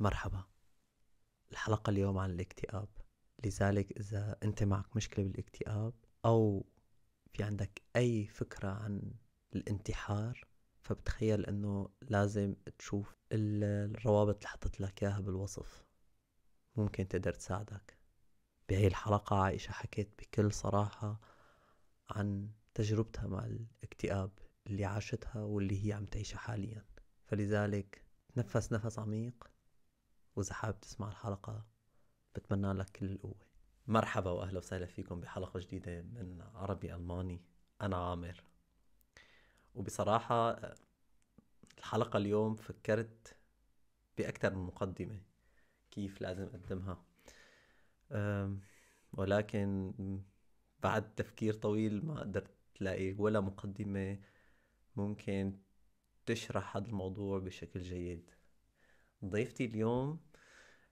مرحبا الحلقة اليوم عن الاكتئاب لذلك إذا أنت معك مشكلة بالاكتئاب أو في عندك أي فكرة عن الانتحار فبتخيل أنه لازم تشوف الروابط اللي حطت لك إياها بالوصف ممكن تقدر تساعدك بهي الحلقة عائشة حكيت بكل صراحة عن تجربتها مع الاكتئاب اللي عاشتها واللي هي عم تعيشها حاليا فلذلك تنفس نفس عميق وإذا حابب تسمع الحلقة بتمنى لك كل القوة مرحبا وأهلا وسهلا فيكم بحلقة جديدة من عربي ألماني أنا عامر وبصراحة الحلقة اليوم فكرت بأكثر من مقدمة كيف لازم أقدمها ولكن بعد تفكير طويل ما قدرت تلاقي ولا مقدمة ممكن تشرح هذا الموضوع بشكل جيد ضيفتي اليوم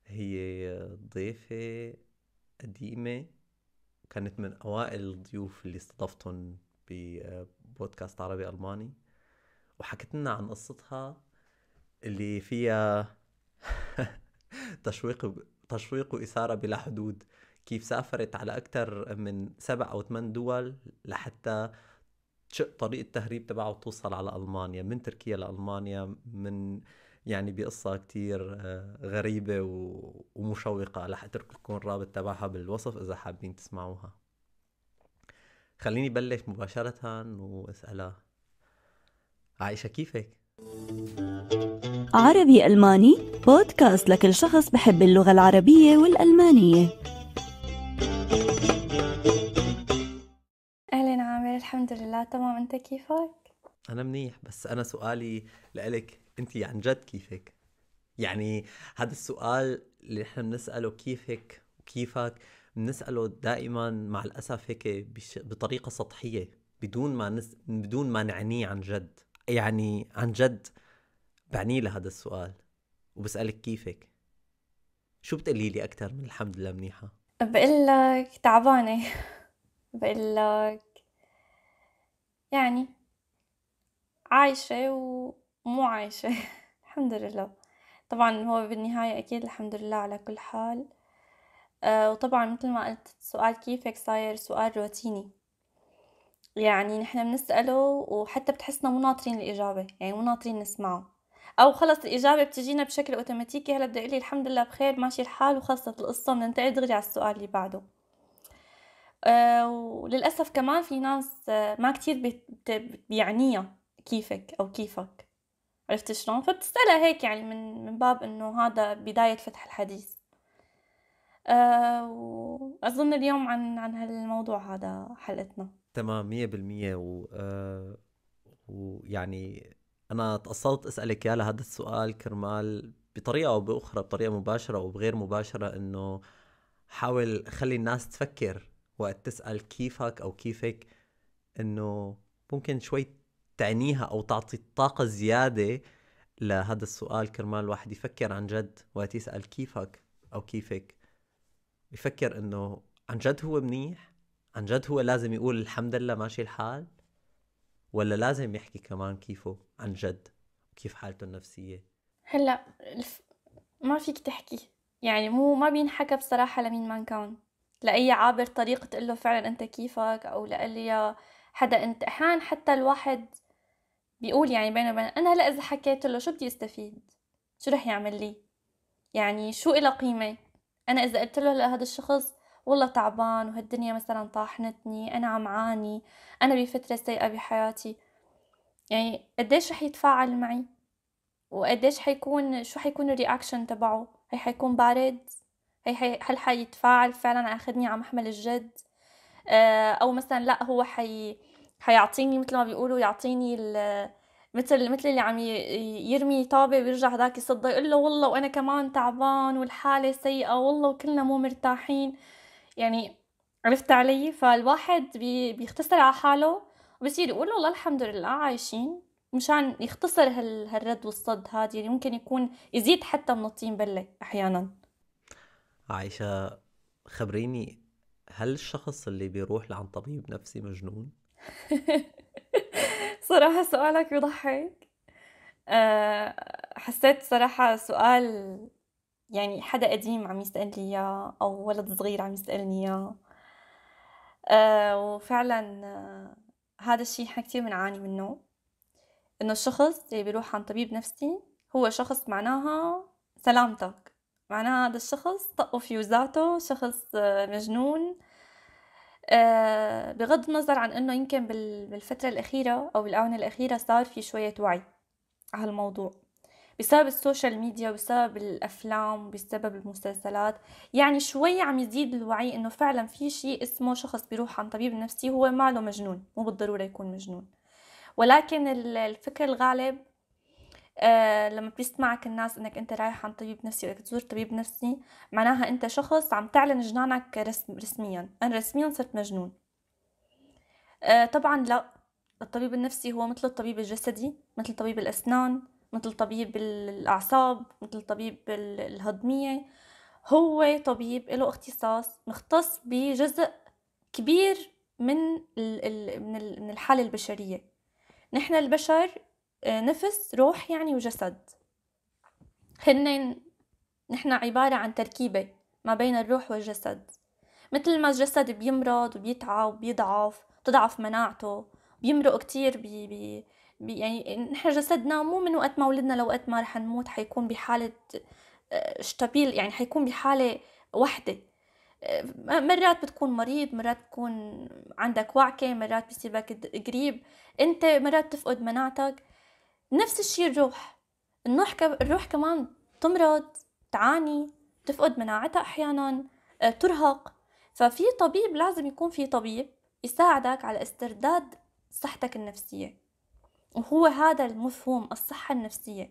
هي ضيفة قديمة كانت من أوائل الضيوف اللي استضفتهم ببودكاست عربي ألماني وحكت لنا عن قصتها اللي فيها تشويق تشويق وإثارة بلا حدود كيف سافرت على أكثر من سبع أو ثمان دول لحتى تشق طريق التهريب تبعه وتوصل على ألمانيا من تركيا لألمانيا من يعني بقصة كتير آه، غريبة ومشوقة رح اترك لكم الرابط تبعها بالوصف اذا حابين تسمعوها خليني بلش مباشرة واسألها عائشة كيفك؟ عربي ألماني بودكاست لكل شخص بحب اللغة العربية والألمانية أهلا عامر الحمد لله تمام أنت كيفك؟ أنا منيح بس أنا سؤالي لإلك انت عن جد كيفك يعني هذا السؤال اللي نحن بنساله كيفك وكيفك بنساله دائما مع الاسف هيك بش... بطريقه سطحيه بدون ما نس... بدون ما نعنيه عن جد يعني عن جد بعني لهذا السؤال وبسالك كيفك شو بتقولي لي اكثر من الحمد لله منيحه بقول لك تعبانه بقول لك يعني عايشه و مو عايشة الحمد لله طبعا هو بالنهاية أكيد الحمد لله على كل حال أه وطبعا مثل ما قلت سؤال كيفك صاير سؤال روتيني يعني نحن بنسأله وحتى بتحسنا مو ناطرين الإجابة يعني مو ناطرين نسمعه أو خلص الإجابة بتجينا بشكل أوتوماتيكي هلا بدي أقول الحمد لله بخير ماشي الحال وخلصت القصة بننتقل دغري على السؤال اللي بعده آه، وللأسف كمان في ناس آه، ما كتير بيعنيها كيفك أو كيفك عرفت شلون فبتسألها هيك يعني من من باب انه هذا بداية فتح الحديث أه وأظن اليوم عن عن هالموضوع هذا حلقتنا تمام مية بالمية و آه، ويعني أنا تقصدت أسألك يا لهذا السؤال كرمال بطريقة أو بأخرى بطريقة مباشرة أو بغير مباشرة إنه حاول خلي الناس تفكر وقت تسأل كيفك أو كيفك إنه ممكن شوي تعنيها او تعطي الطاقه زياده لهذا السؤال كرمال الواحد يفكر عن جد وقت يسال كيفك او كيفك يفكر انه عن جد هو منيح عن جد هو لازم يقول الحمد لله ماشي الحال ولا لازم يحكي كمان كيفه عن جد وكيف حالته النفسيه هلا الف... ما فيك تحكي يعني مو ما بينحكى بصراحه لمين ما كان لاي عابر طريق تقول له فعلا انت كيفك او لأي حدا انت احيانا حتى الواحد بيقول يعني بينه وبين أنا هلا إذا حكيت له شو بدي أستفيد شو رح يعمل لي يعني شو إلى قيمة أنا إذا قلت له لهذا الشخص والله تعبان وهالدنيا مثلا طاحنتني أنا عم عاني أنا بفترة سيئة بحياتي يعني قديش رح يتفاعل معي وقديش حيكون شو حيكون الرياكشن تبعه هي حيكون بارد هي حي... هل حيتفاعل فعلا اخذني على محمل الجد آه، او مثلا لا هو حي حيعطيني مثل ما بيقولوا يعطيني ال مثل مثل اللي عم يرمي طابه ويرجع هداك يصده يقول له والله وانا كمان تعبان والحاله سيئه والله وكلنا مو مرتاحين يعني عرفت علي فالواحد بي بيختصر على حاله وبصير يقول والله الحمد لله عايشين مشان يختصر هال هالرد والصد هذا يعني ممكن يكون يزيد حتى من الطين بله احيانا عايشه خبريني هل الشخص اللي بيروح لعند طبيب نفسي مجنون صراحة سؤالك يضحك آه، حسيت صراحة سؤال يعني حدا قديم عم يسألني إياه أو ولد صغير عم يسألني إياه آه، وفعلا آه، هذا الشيء احنا كتير بنعاني من منه انه الشخص اللي بيروح عند طبيب نفسي هو شخص معناها سلامتك معناها هذا الشخص طقوا فيوزاته شخص مجنون آه، بغض النظر عن انه يمكن بالفتره الاخيره او بالاونه الاخيره صار في شويه وعي على الموضوع بسبب السوشيال ميديا وبسبب الافلام وبسبب المسلسلات يعني شوي عم يزيد الوعي انه فعلا في شيء اسمه شخص بيروح عن طبيب نفسي هو ما له مجنون مو بالضروره يكون مجنون ولكن الفكر الغالب آه، لما بيسمعك الناس انك انت رايح عند طبيب نفسي بدك تزور طبيب نفسي معناها انت شخص عم تعلن جنانك رسم رسميا انا رسميا صرت مجنون آه، طبعا لا الطبيب النفسي هو مثل الطبيب الجسدي مثل طبيب الاسنان مثل طبيب الاعصاب مثل طبيب الهضميه هو طبيب له اختصاص مختص بجزء كبير من من الحاله البشريه نحن البشر نفس روح يعني وجسد هن نحن عبارة عن تركيبة ما بين الروح والجسد مثل ما الجسد بيمرض وبيتعب وبيضعف بتضعف مناعته بيمرق كتير بي بي بي يعني نحن جسدنا مو من وقت ما ولدنا لوقت ما رح نموت حيكون بحالة آه، شتابيل يعني حيكون بحالة وحدة آه، مرات بتكون مريض مرات بتكون عندك وعكة مرات بيصيبك قريب انت مرات تفقد مناعتك نفس الشيء الروح الروح, الروح كمان تمرض تعاني تفقد مناعتها أحيانا آه، ترهق ففي طبيب لازم يكون في طبيب يساعدك على استرداد صحتك النفسية وهو هذا المفهوم الصحة النفسية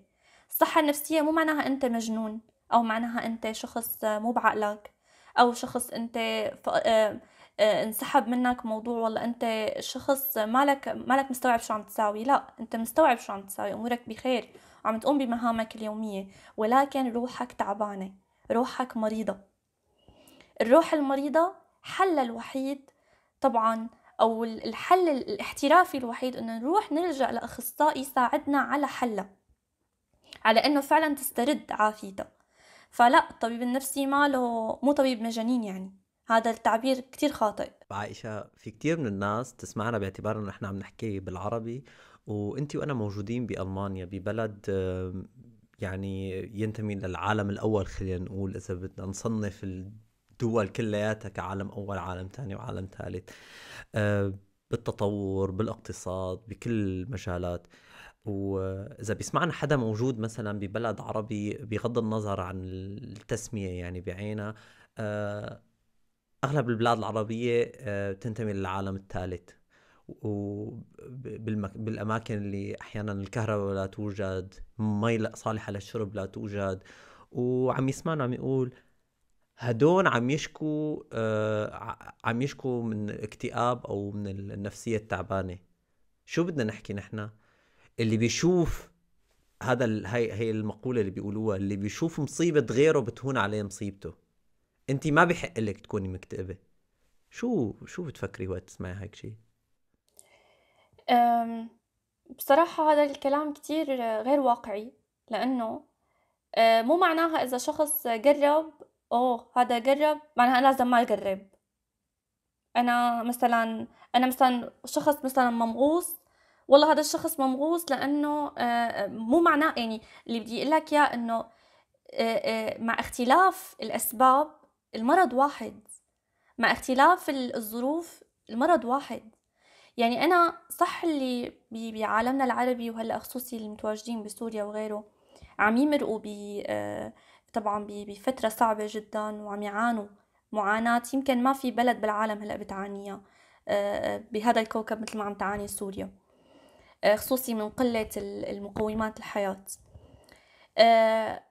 الصحة النفسية مو معناها أنت مجنون أو معناها أنت شخص آه، مو بعقلك أو شخص أنت آه، انسحب منك موضوع والله انت شخص مالك مالك مستوعب شو عم تساوي لا انت مستوعب شو عم تساوي امورك بخير وعم تقوم بمهامك اليوميه ولكن روحك تعبانه روحك مريضه الروح المريضه حل الوحيد طبعا او الحل الاحترافي الوحيد انه نروح نلجا لاخصائي يساعدنا على حلها على انه فعلا تسترد عافيتها فلا الطبيب النفسي ماله مو طبيب مجانين يعني هذا التعبير كتير خاطئ عائشة في كتير من الناس تسمعنا أنه نحن عم نحكي بالعربي وانت وانا موجودين بالمانيا ببلد يعني ينتمي للعالم الاول خلينا نقول اذا بدنا نصنف الدول كلياتها كعالم اول عالم ثاني وعالم ثالث بالتطور بالاقتصاد بكل المجالات واذا بيسمعنا حدا موجود مثلا ببلد عربي بغض النظر عن التسميه يعني بعينها اغلب البلاد العربيه آه، تنتمي للعالم الثالث وبالاماكن اللي احيانا الكهرباء لا توجد مي صالحه للشرب لا توجد وعم يسمعنا عم يقول هدول عم يشكوا آه، عم يشكوا من اكتئاب او من النفسيه التعبانه شو بدنا نحكي نحن اللي بيشوف هذا هي هي المقوله اللي بيقولوها اللي بيشوف مصيبه غيره بتهون عليه مصيبته انت ما بحق لك تكوني مكتئبه شو شو بتفكري وقت تسمعي هيك شيء بصراحة هذا الكلام كتير غير واقعي لأنه أه، مو معناها إذا شخص قرب أوه هذا قرب معناها لازم ما يقرب أنا مثلا أنا مثلا شخص مثلا ممغوص والله هذا الشخص ممغوص لأنه أه، مو معناه يعني اللي بدي أقول لك إياه إنه أه، مع اختلاف الأسباب المرض واحد مع اختلاف الظروف المرض واحد يعني انا صح اللي بعالمنا العربي وهلا خصوصي المتواجدين بسوريا وغيره عم يمرقوا ب آه، طبعا بفتره صعبه جدا وعم يعانوا معاناه يمكن ما في بلد بالعالم هلا بتعانيها آه، بهذا الكوكب مثل ما عم تعاني سوريا آه، خصوصي من قله المقومات الحياه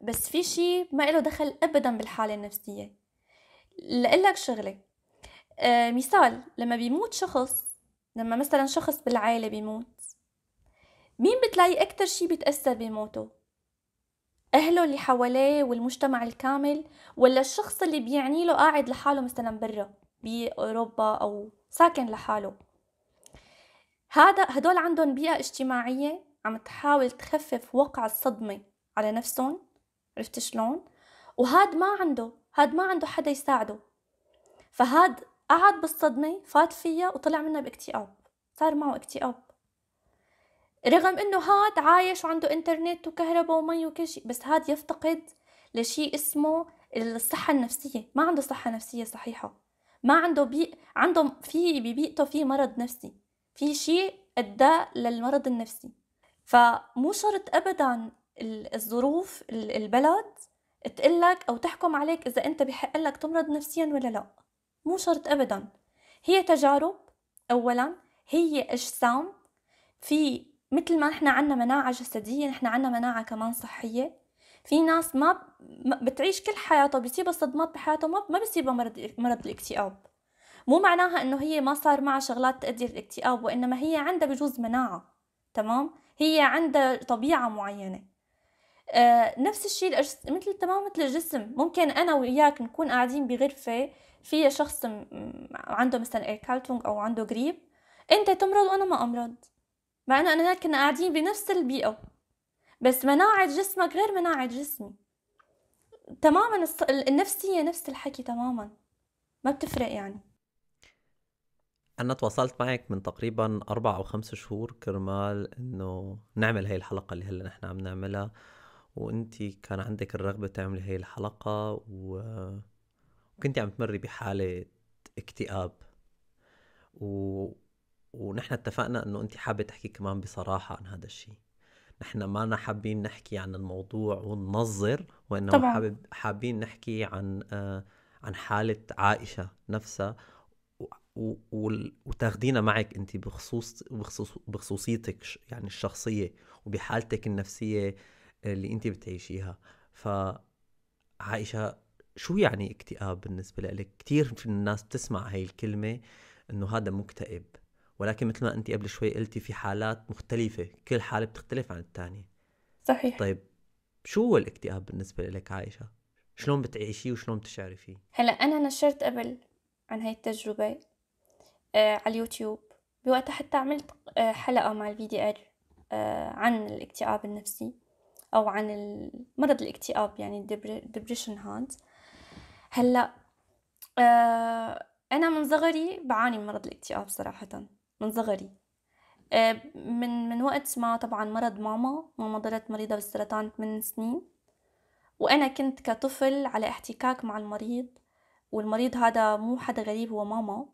بس في شيء ما له دخل ابدا بالحاله النفسيه لقلك شغلة آه مثال لما بيموت شخص لما مثلا شخص بالعائلة بيموت مين بتلاقي أكتر شي بيتأثر بموته؟ أهله اللي حواليه والمجتمع الكامل ولا الشخص اللي بيعني له قاعد لحاله مثلا برا بأوروبا أو ساكن لحاله هذا هدول عندهم بيئة اجتماعية عم تحاول تخفف وقع الصدمة على نفسهم عرفت شلون؟ وهاد ما عنده هاد ما عنده حدا يساعده فهاد قعد بالصدمة فات فيها وطلع منها باكتئاب صار معه اكتئاب رغم انه هاد عايش وعنده انترنت وكهرباء ومي وكل شيء بس هاد يفتقد لشيء اسمه الصحة النفسية ما عنده صحة نفسية صحيحة ما عنده بي عنده في ببيئته في مرض نفسي في شيء ادى للمرض النفسي فمو شرط ابدا الظروف البلد تقلك أو تحكم عليك إذا أنت بحق لك تمرض نفسيا ولا لا مو شرط أبدا هي تجارب أولا هي أجسام في مثل ما نحن عنا مناعة جسدية نحن عنا مناعة كمان صحية في ناس ما بتعيش كل حياتها بيصيبها صدمات بحياتها ما ما بيصيبها مرض مرض الاكتئاب مو معناها انه هي ما صار معها شغلات تؤدي للاكتئاب وانما هي عندها بجوز مناعه تمام هي عندها طبيعه معينه آه، نفس الشيء مثل تمام مثل الجسم ممكن انا وياك نكون قاعدين بغرفه فيها شخص عنده مثلا الكالتونج إيه، او عنده قريب انت تمرض وانا ما امرض مع انه انا كنا قاعدين بنفس البيئه بس مناعه جسمك غير مناعه جسمي تماما النفسيه نفس الحكي تماما ما بتفرق يعني أنا تواصلت معك من تقريبا أربع أو خمس شهور كرمال إنه نعمل هاي الحلقة اللي هلا نحن عم نعملها وانت كان عندك الرغبه تعملي هاي الحلقه و... وكنت عم تمري بحاله اكتئاب و... ونحن اتفقنا انه انت حابه تحكي كمان بصراحه عن هذا الشيء نحن ما حابين نحكي عن الموضوع وننظر وانما حابب حابين نحكي عن آه، عن حاله عائشه نفسها و... و... وتاخدينا معك انت بخصوص بخصوص بخصوصيتك يعني الشخصيه وبحالتك النفسيه اللي انت بتعيشيها ف عائشه شو يعني اكتئاب بالنسبه لك كثير الناس بتسمع هاي الكلمه انه هذا مكتئب ولكن مثل ما انت قبل شوي قلتي في حالات مختلفه كل حاله بتختلف عن الثانيه صحيح طيب شو هو الاكتئاب بالنسبه لك عائشه شلون بتعيشيه وشلون بتشعري فيه هلا انا نشرت قبل عن هاي التجربه آه على اليوتيوب بوقتها حتى عملت آه حلقه مع البي دي ار آه عن الاكتئاب النفسي أو عن مرض الاكتئاب يعني الدبريشن هاد هلا آه أنا من صغري بعاني من مرض الاكتئاب صراحة من صغري آه من من وقت ما طبعا مرض ماما ماما ضلت مريضة بالسرطان 8 سنين وأنا كنت كطفل على احتكاك مع المريض والمريض هذا مو حدا غريب هو ماما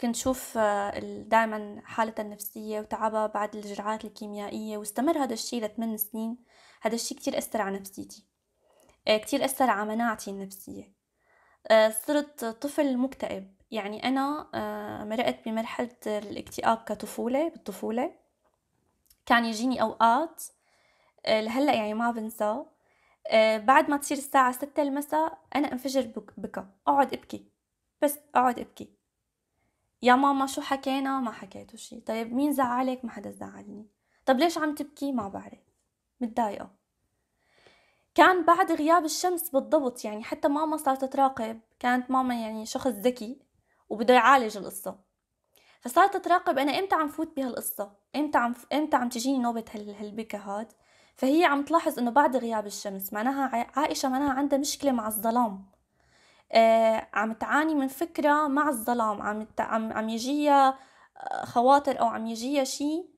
كنت شوف آه، دائما حالتها النفسية وتعبها بعد الجرعات الكيميائية واستمر هذا الشيء لثمان سنين هذا الشيء كتير أثر على نفسيتي آه، كتير أثر على مناعتي النفسية آه، صرت طفل مكتئب يعني أنا آه، مرقت بمرحلة الاكتئاب كطفولة بالطفولة كان يجيني أوقات لهلأ يعني ما بنساه بعد ما تصير الساعة ستة المساء أنا أنفجر بكى أقعد أبكي بس أقعد أبكي يا ماما شو حكينا ما حكيتوا شي طيب مين زعلك ما حدا زعلني طب ليش عم تبكي ما بعرف متضايقة كان بعد غياب الشمس بالضبط يعني حتى ماما صارت تراقب كانت ماما يعني شخص ذكي وبده يعالج القصة فصارت تراقب أنا إمتى عم فوت بهالقصة إمتى عم ف... إمتى عم تجيني نوبة هال... هالبكا هاد فهي عم تلاحظ إنه بعد غياب الشمس معناها عائشة معناها عندها مشكلة مع الظلام آه عم تعاني من فكرة مع الظلام عم ت... عم عم يجيها خواطر أو عم يجيها شيء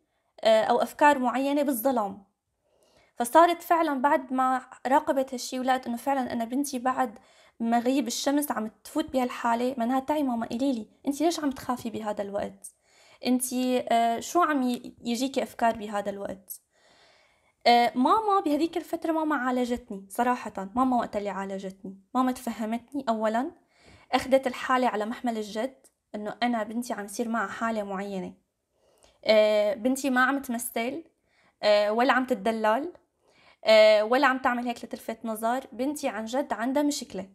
آه أو أفكار معينة بالظلام فصارت فعلا بعد ما راقبت هالشي ولقت انه فعلا انا بنتي بعد ما غيب الشمس عم تفوت بهالحاله معناها تعي ماما قولي لي انت ليش عم تخافي بهذا الوقت انت آه، شو عم يجيكي افكار بهذا الوقت آه، ماما بهذيك الفتره ماما عالجتني صراحه ماما وقت اللي عالجتني ماما تفهمتني اولا اخذت الحاله على محمل الجد انه انا بنتي عم يصير معها حاله معينه آه، بنتي ما عم تمثل ولا عم تتدلل آه، ولا عم تعمل هيك لتلفت نظر بنتي عن جد عندها مشكله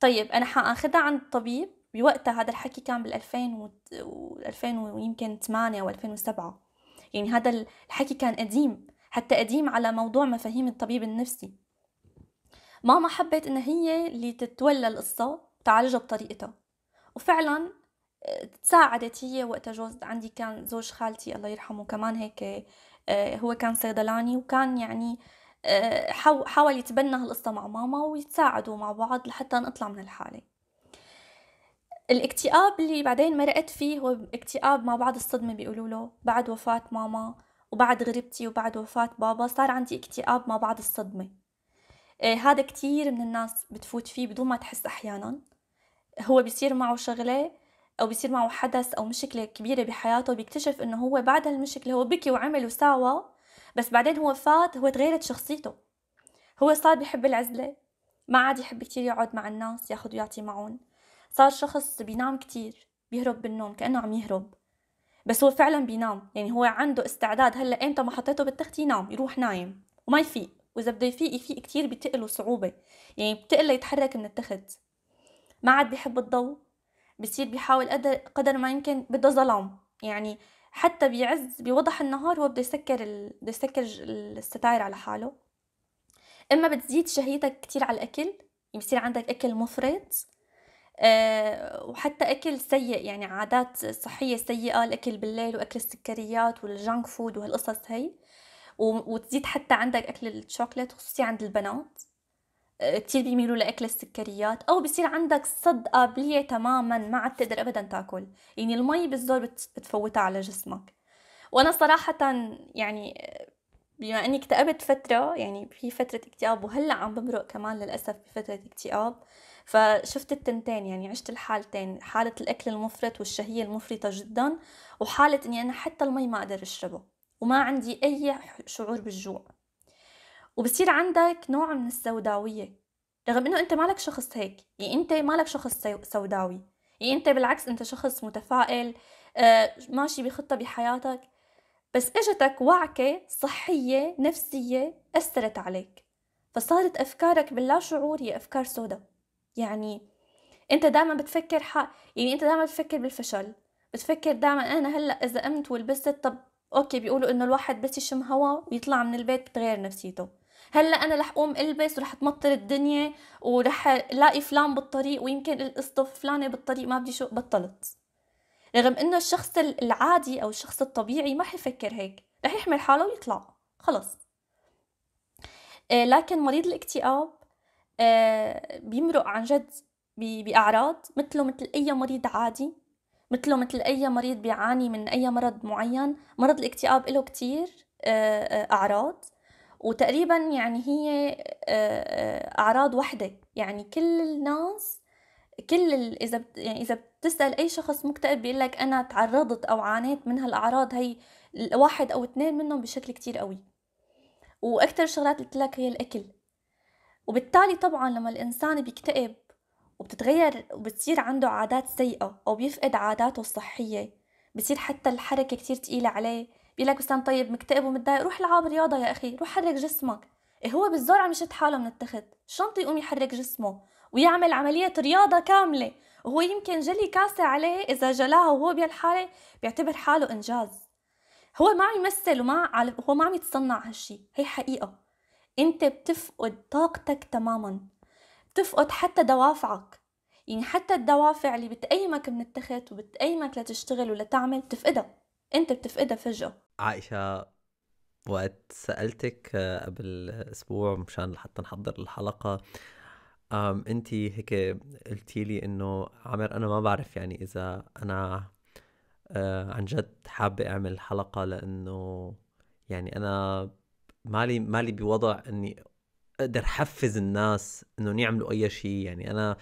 طيب انا حاخذها عند الطبيب بوقتها هذا الحكي كان بال 2000 و 2000 ويمكن 8 او 2007 يعني هذا الحكي كان قديم حتى قديم على موضوع مفاهيم الطبيب النفسي ماما حبت ان هي اللي تتولى القصه تعالجها بطريقتها وفعلا آه، تساعدت هي وقتها جوز عندي كان زوج خالتي الله يرحمه كمان هيك آه، هو كان صيدلاني وكان يعني آه، حاول يتبنى هالقصة مع ماما ويتساعدوا مع بعض لحتى نطلع من الحالة الاكتئاب اللي بعدين مرقت فيه هو اكتئاب ما بعد الصدمة بيقولوا له بعد وفاة ماما وبعد غربتي وبعد وفاة بابا صار عندي اكتئاب ما بعد الصدمة آه، هذا كتير من الناس بتفوت فيه بدون ما تحس أحيانا هو بيصير معه شغلة او بيصير معه حدث او مشكله كبيره بحياته بيكتشف انه هو بعد هالمشكله هو بكي وعمل وساوى بس بعدين هو فات هو تغيرت شخصيته هو صار بحب العزله ما عاد يحب كتير يقعد مع الناس ياخذ ويعطي معهم صار شخص بينام كتير بيهرب بالنوم كانه عم يهرب بس هو فعلا بينام يعني هو عنده استعداد هلا امتى ما حطيته بالتخت ينام يروح نايم وما يفيق واذا بده يفيق يفيق كتير بتقله صعوبه يعني بتقله يتحرك من التخت ما عاد بيحب الضوء بصير بيحاول قدر, قدر ما يمكن بده ظلام يعني حتى بيعز بوضح النهار هو بده يسكر ال... بده يسكر الستاير على حاله اما بتزيد شهيتك كتير على الاكل بصير عندك اكل مفرط أه وحتى اكل سيء يعني عادات صحيه سيئه الاكل بالليل واكل السكريات والجانك فود وهالقصص هي وتزيد حتى عندك اكل الشوكليت خصوصي عند البنات كثير بيميلوا لاكل السكريات او بصير عندك صد قابليه تماما ما عاد تقدر ابدا تاكل يعني المي بالزور بتفوتها على جسمك وانا صراحه يعني بما اني اكتئبت فتره يعني في فتره اكتئاب وهلا عم بمرق كمان للاسف بفتره اكتئاب فشفت التنتين يعني عشت الحالتين حالة الأكل المفرط والشهية المفرطة جدا وحالة إني أنا حتى المي ما أقدر أشربه وما عندي أي شعور بالجوع وبصير عندك نوع من السوداوية رغم انه انت مالك شخص هيك يعني انت مالك شخص سوداوي يعني انت بالعكس انت شخص متفائل آه، ماشي بخطة بحياتك بس اجتك وعكة صحية نفسية أثرت عليك فصارت أفكارك باللا شعور هي أفكار سوداء يعني انت دائما بتفكر حق يعني انت دائما بتفكر بالفشل بتفكر دائما انا هلا اذا قمت ولبست طب اوكي بيقولوا انه الواحد بس يشم هواء ويطلع من البيت بتغير نفسيته هلا انا رح قوم البس ورح تمطر الدنيا ورح الاقي فلان بالطريق ويمكن القصه فلانه بالطريق ما بدي شو بطلت رغم انه الشخص العادي او الشخص الطبيعي ما حيفكر هيك رح يحمل حاله ويطلع خلص آه، لكن مريض الاكتئاب آه، بيمرق عن جد باعراض مثله مثل اي مريض عادي مثله مثل اي مريض بيعاني من اي مرض معين مرض الاكتئاب له كتير آه، اعراض وتقريبا يعني هي آه، آه، اعراض وحده يعني كل الناس كل ال... اذا يعني اذا بتسال اي شخص مكتئب بيقول لك انا تعرضت او عانيت من هالاعراض هي واحد او اثنين منهم بشكل كتير قوي واكثر شغلات قلت لك هي الاكل وبالتالي طبعا لما الانسان بيكتئب وبتتغير وبتصير عنده عادات سيئه او بيفقد عاداته الصحيه بصير حتى الحركه كتير تقيله عليه يقول لك بس طيب مكتئب ومتضايق روح العب رياضه يا اخي روح حرك جسمك إيه هو بالزور عم يشد حاله من التخت شنطه يقوم يحرك جسمه ويعمل عملية رياضة كاملة وهو يمكن جلي كاسة عليه إذا جلاها وهو بهالحالة بيعتبر حاله إنجاز هو ما عم يمثل وما هو ما عم يتصنع هالشي هي حقيقة أنت بتفقد طاقتك تماما بتفقد حتى دوافعك يعني حتى الدوافع اللي بتقيمك من التخت وبتقيمك لتشتغل ولتعمل بتفقدها أنت بتفقدها فجأة عائشه وقت سالتك آه، قبل اسبوع مشان حتى نحضر الحلقه انت هيك قلتي لي انه عمر انا ما بعرف يعني اذا انا آه، عن جد حابه اعمل حلقه لانه يعني انا مالي مالي بوضع اني اقدر حفز الناس انهم يعملوا اي شيء يعني انا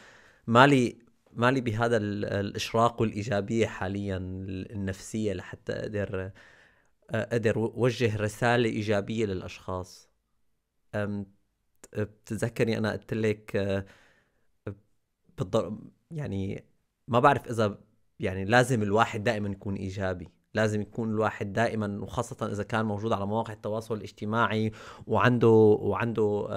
مالي مالي بهذا الاشراق والايجابيه حاليا النفسيه لحتى اقدر اقدر وجه رساله ايجابيه للاشخاص بتتذكري انا قلت لك يعني ما بعرف اذا يعني لازم الواحد دائما يكون ايجابي لازم يكون الواحد دائما وخاصة إذا كان موجود على مواقع التواصل الاجتماعي وعنده وعنده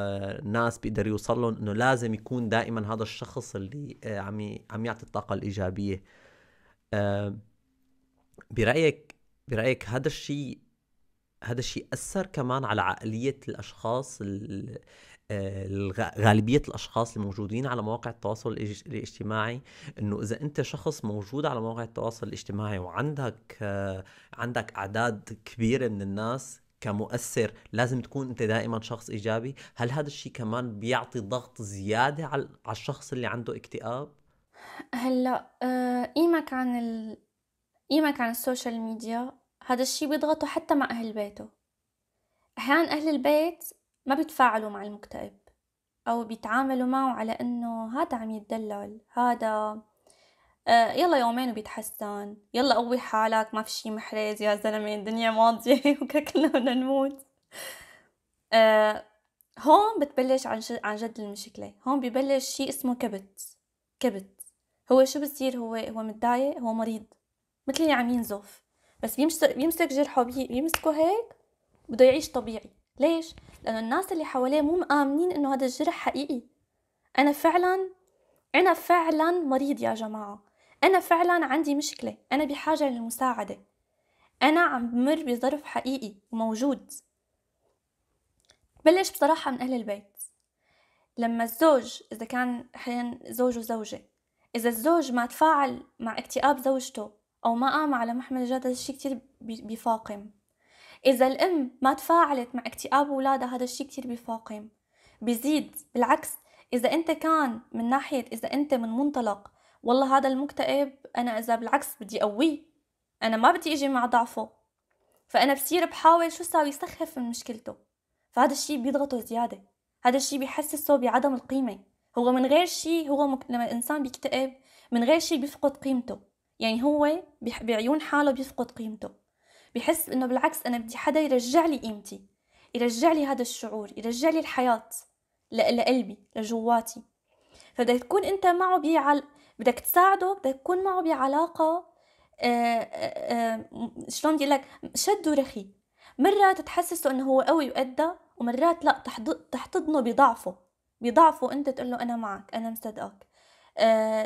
ناس بيقدر يوصل لهم إنه لازم يكون دائما هذا الشخص اللي عم عم يعطي الطاقة الإيجابية برأيك برايك هذا الشيء هذا الشيء اثر كمان على عقليه الاشخاص آه، غالبية الأشخاص الموجودين على مواقع التواصل الاجتماعي إنه إذا أنت شخص موجود على مواقع التواصل الاجتماعي وعندك آه، عندك أعداد كبيرة من الناس كمؤثر لازم تكون انت دائما شخص ايجابي هل هذا الشيء كمان بيعطي ضغط زياده على الشخص اللي عنده اكتئاب هلا قيمك آه، عن يمك إيه عن السوشيال ميديا هذا الشي بيضغطه حتى مع أهل بيته أحيان أهل البيت ما بيتفاعلوا مع المكتئب أو بيتعاملوا معه على أنه هذا عم يتدلل هذا آه يلا يومين وبيتحسن يلا قوي حالك ما في شي محرز يا زلمة الدنيا ماضية وكلنا بدنا نموت آه هون بتبلش عن, عن جد المشكلة هون ببلش شي اسمه كبت كبت هو شو بصير هو هو متضايق هو مريض مثل اللي عم ينزف بس بيمسك بيمسك جرحه بيمسكه هيك بده يعيش طبيعي ليش لانه الناس اللي حواليه مو مآمنين انه هذا الجرح حقيقي انا فعلا انا فعلا مريض يا جماعه انا فعلا عندي مشكله انا بحاجه للمساعده انا عم بمر بظرف حقيقي وموجود بلش بصراحه من اهل البيت لما الزوج اذا كان احيانا زوج وزوجه اذا الزوج ما تفاعل مع اكتئاب زوجته أو ما قام على محمل الجد هذا الشيء كتير بفاقم إذا الأم ما تفاعلت مع اكتئاب أولادها هذا الشيء كتير بفاقم بيزيد بالعكس إذا أنت كان من ناحية إذا أنت من منطلق والله هذا المكتئب أنا إذا بالعكس بدي أقويه أنا ما بدي أجي مع ضعفه فأنا بصير بحاول شو ساوي سخف من مشكلته فهذا الشيء بيضغطه زيادة هذا الشيء بيحسسه بعدم القيمة هو من غير شيء هو مك... لما الإنسان بيكتئب من غير شيء بيفقد قيمته يعني هو بعيون حاله بيفقد قيمته بحس انه بالعكس انا بدي حدا يرجع لي قيمتي يرجع لي هذا الشعور يرجع لي الحياة لقلبي لجواتي فبدك تكون انت معه بيعل... بدك تساعده بدك تكون معه بعلاقة آه، آه، آه، شلون بدي لك شد ورخي مرات تحسسه انه هو قوي وقدى ومرات لا تحتضنه بضعفه بضعفه انت تقول له انا معك انا مصدقك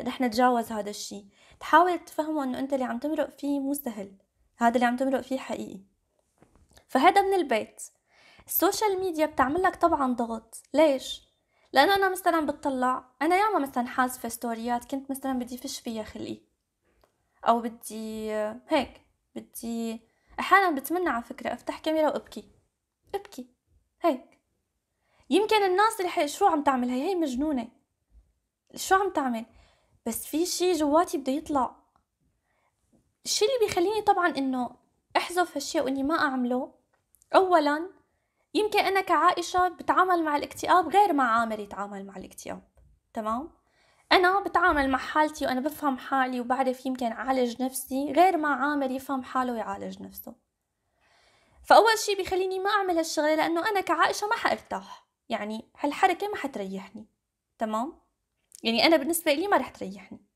رح نتجاوز هذا الشيء تحاول تفهمه انه انت اللي عم تمرق فيه مو سهل هذا اللي عم تمرق فيه حقيقي فهذا من البيت السوشيال ميديا بتعمل لك طبعا ضغط ليش لانه انا مثلا بتطلع انا ياما مثلا حاسفه ستوريات كنت مثلا بدي فش فيها خلقي او بدي هيك بدي احيانا بتمنى على فكره افتح كاميرا وابكي ابكي هيك يمكن الناس اللي حي شو عم تعمل هي هي مجنونه شو عم تعمل بس في شي جواتي بده يطلع الشي اللي بيخليني طبعا انه احذف هالشيء واني ما اعمله اولا يمكن انا كعائشه بتعامل مع الاكتئاب غير ما عامر يتعامل مع الاكتئاب تمام انا بتعامل مع حالتي وانا بفهم حالي وبعرف يمكن اعالج نفسي غير ما عامر يفهم حاله ويعالج نفسه فاول شيء بيخليني ما اعمل هالشغله لانه انا كعائشه ما حارتاح يعني هالحركه ما حتريحني تمام يعني انا بالنسبه لي ما رح تريحني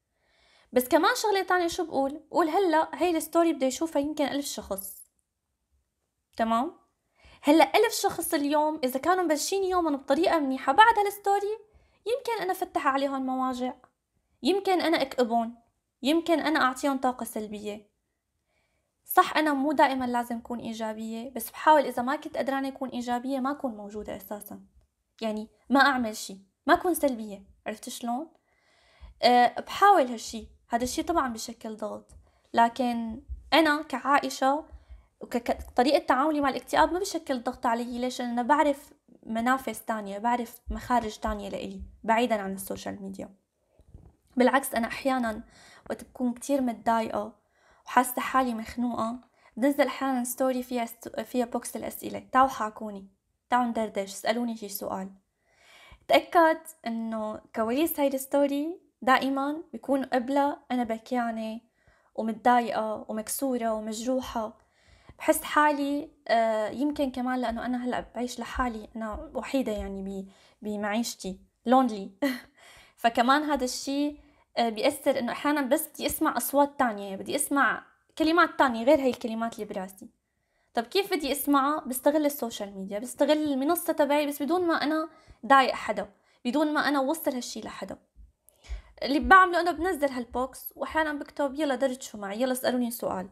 بس كمان شغله تانية شو بقول بقول هلا هي الستوري بده يشوفها يمكن ألف شخص تمام هلا ألف شخص اليوم اذا كانوا مبلشين يومهم بطريقه منيحه بعد هالستوري يمكن انا فتح عليهم مواجع يمكن انا اكئبهم يمكن انا اعطيهم طاقه سلبيه صح انا مو دائما لازم اكون ايجابيه بس بحاول اذا ما كنت قدرانه اكون ايجابيه ما اكون موجوده اساسا يعني ما اعمل شيء ما اكون سلبيه عرفت شلون أه بحاول هالشي هذا الشي طبعا بشكل ضغط لكن انا كعائشه وكطريقه تعاملي مع الاكتئاب ما بشكل ضغط علي ليش انا بعرف منافس تانية بعرف مخارج تانية لإلي بعيدا عن السوشيال ميديا بالعكس أنا أحيانا وقت بكون كتير متضايقة وحاسة حالي مخنوقة بنزل أحيانا ستوري فيها فيها بوكس الأسئلة تعوا حاكوني تعوا ندردش اسألوني شي سؤال تأكد إنه كواليس هاي الستوري دائما بيكونوا قبلها أنا بكيانة ومتضايقة ومكسورة ومجروحة بحس حالي آه، يمكن كمان لأنه أنا هلأ بعيش لحالي أنا وحيدة يعني بمعيشتي لونلي فكمان هذا الشيء آه، بيأثر إنه أحيانا بس بدي أسمع أصوات تانية بدي أسمع كلمات تانية غير هاي الكلمات اللي براسي طب كيف بدي اسمعها بستغل السوشيال ميديا بستغل المنصه تبعي بس بدون ما انا ضايق حدا بدون ما انا اوصل هالشي لحدا اللي بعمله انا بنزل هالبوكس واحيانا بكتب يلا درجوا معي يلا اسالوني سؤال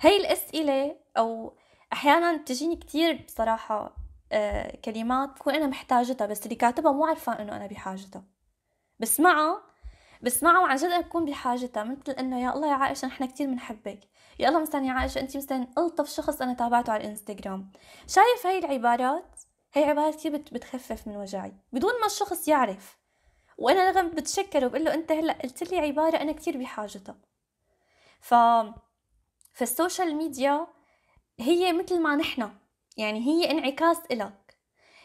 هاي الاسئله او احيانا بتجيني كتير بصراحه آه كلمات بكون انا محتاجتها بس اللي كاتبها مو عارفه انه انا بحاجتها بسمعها بس معه عن جد اكون بحاجتها مثل انه يا الله يا عائشه نحن كثير بنحبك يا الله مثلا يا عائشه انت مثلا الطف شخص انا تابعته على الانستغرام شايف هاي العبارات هي عبارات كثير بتخفف من وجعي بدون ما الشخص يعرف وانا رغم بتشكره وبقول له انت هلا قلت لي عباره انا كثير بحاجتها ف فالسوشيال ميديا هي مثل ما نحن يعني هي انعكاس إلك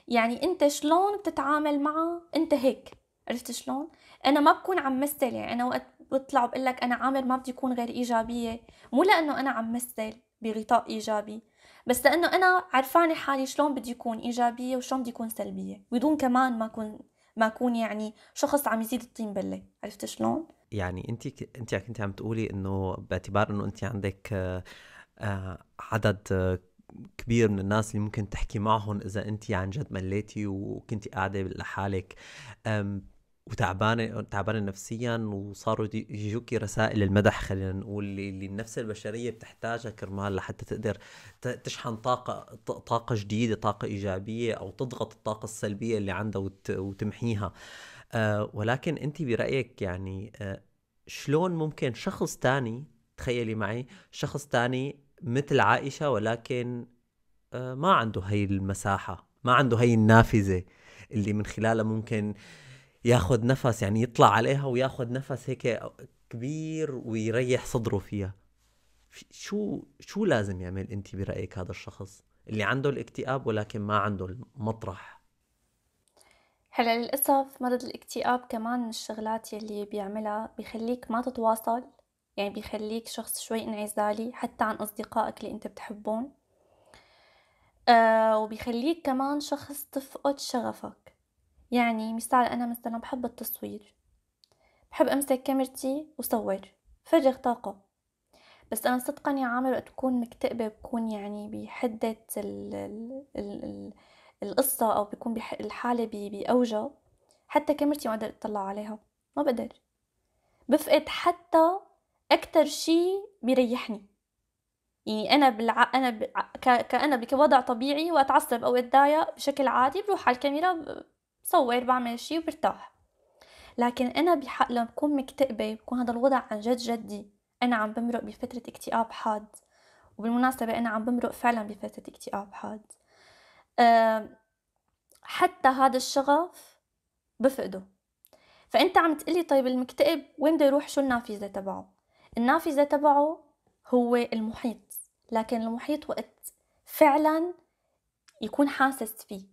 يعني انت شلون بتتعامل معها انت هيك عرفت شلون انا ما بكون عم مثل يعني انا وقت بطلع وبقول لك انا عامر ما بدي اكون غير ايجابيه مو لانه انا عم مثل بغطاء ايجابي بس لانه انا عرفانه حالي شلون بدي اكون ايجابيه وشلون بدي اكون سلبيه بدون كمان ما اكون ما اكون يعني شخص عم يزيد الطين بله عرفت شلون يعني انت انت يعني كنت عم تقولي انه باعتبار انه انت عندك آه، عدد آه، كبير من الناس اللي ممكن تحكي معهم اذا انت عن جد مليتي وكنت قاعده لحالك وتعبانه تعبانه نفسيا وصاروا يجوكي رسائل المدح خلينا نقول اللي النفس البشريه بتحتاجها كرمال لحتى تقدر تشحن طاقه طاقه جديده طاقه ايجابيه او تضغط الطاقه السلبيه اللي عندها وتمحيها أه ولكن انت برايك يعني أه شلون ممكن شخص تاني تخيلي معي شخص تاني مثل عائشه ولكن أه ما عنده هي المساحه ما عنده هي النافذه اللي من خلالها ممكن ياخذ نفس يعني يطلع عليها وياخذ نفس هيك كبير ويريح صدره فيها شو شو لازم يعمل انت برايك هذا الشخص اللي عنده الاكتئاب ولكن ما عنده المطرح هلا للاسف مرض الاكتئاب كمان من الشغلات يلي بيعملها بخليك ما تتواصل يعني بيخليك شخص شوي انعزالي حتى عن اصدقائك اللي انت بتحبهم آه وبيخليك كمان شخص تفقد شغفك يعني مثال أنا مثلا بحب التصوير بحب أمسك كاميرتي وصور فرغ طاقة بس أنا صدقا يا عامر وقت بكون مكتئبة بكون يعني بحدة ال ال ال القصة أو بكون الحالة بأوجها حتى كاميرتي ما أقدر أطلع عليها ما بقدر بفقد حتى أكتر شي بيريحني يعني أنا بالع... أنا ب... ك... كأنا بوضع طبيعي وأتعصب أو أتضايق بشكل عادي بروح على الكاميرا بصور بعمل شي وبرتاح لكن انا بحق لما بكون مكتئبه بكون هذا الوضع عن جد جدي انا عم بمرق بفتره اكتئاب حاد وبالمناسبه انا عم بمرق فعلا بفتره اكتئاب حاد أه حتى هذا الشغف بفقده فانت عم تقلي طيب المكتئب وين بده يروح شو النافذه تبعه النافذه تبعه هو المحيط لكن المحيط وقت فعلا يكون حاسس فيه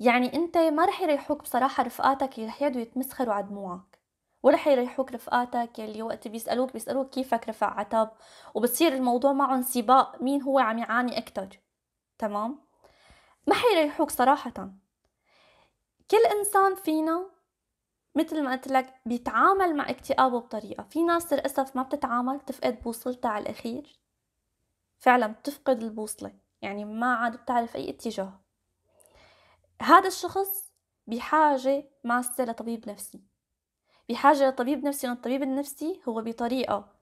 يعني انت ما رح يريحوك بصراحة رفقاتك اللي رح يقعدوا يتمسخروا على دموعك ورح يريحوك رفقاتك يلي وقت بيسألوك بيسألوك كيفك رفع عتب وبتصير الموضوع معهم سباق مين هو عم يعاني أكتر تمام ما حيريحوك صراحة كل إنسان فينا مثل ما قلت لك بيتعامل مع اكتئابه بطريقة في ناس للأسف ما بتتعامل تفقد بوصلتها على الأخير فعلا بتفقد البوصلة يعني ما عاد بتعرف أي اتجاه هذا الشخص بحاجة ماسة لطبيب نفسي بحاجة لطبيب نفسي لأن الطبيب النفسي هو بطريقة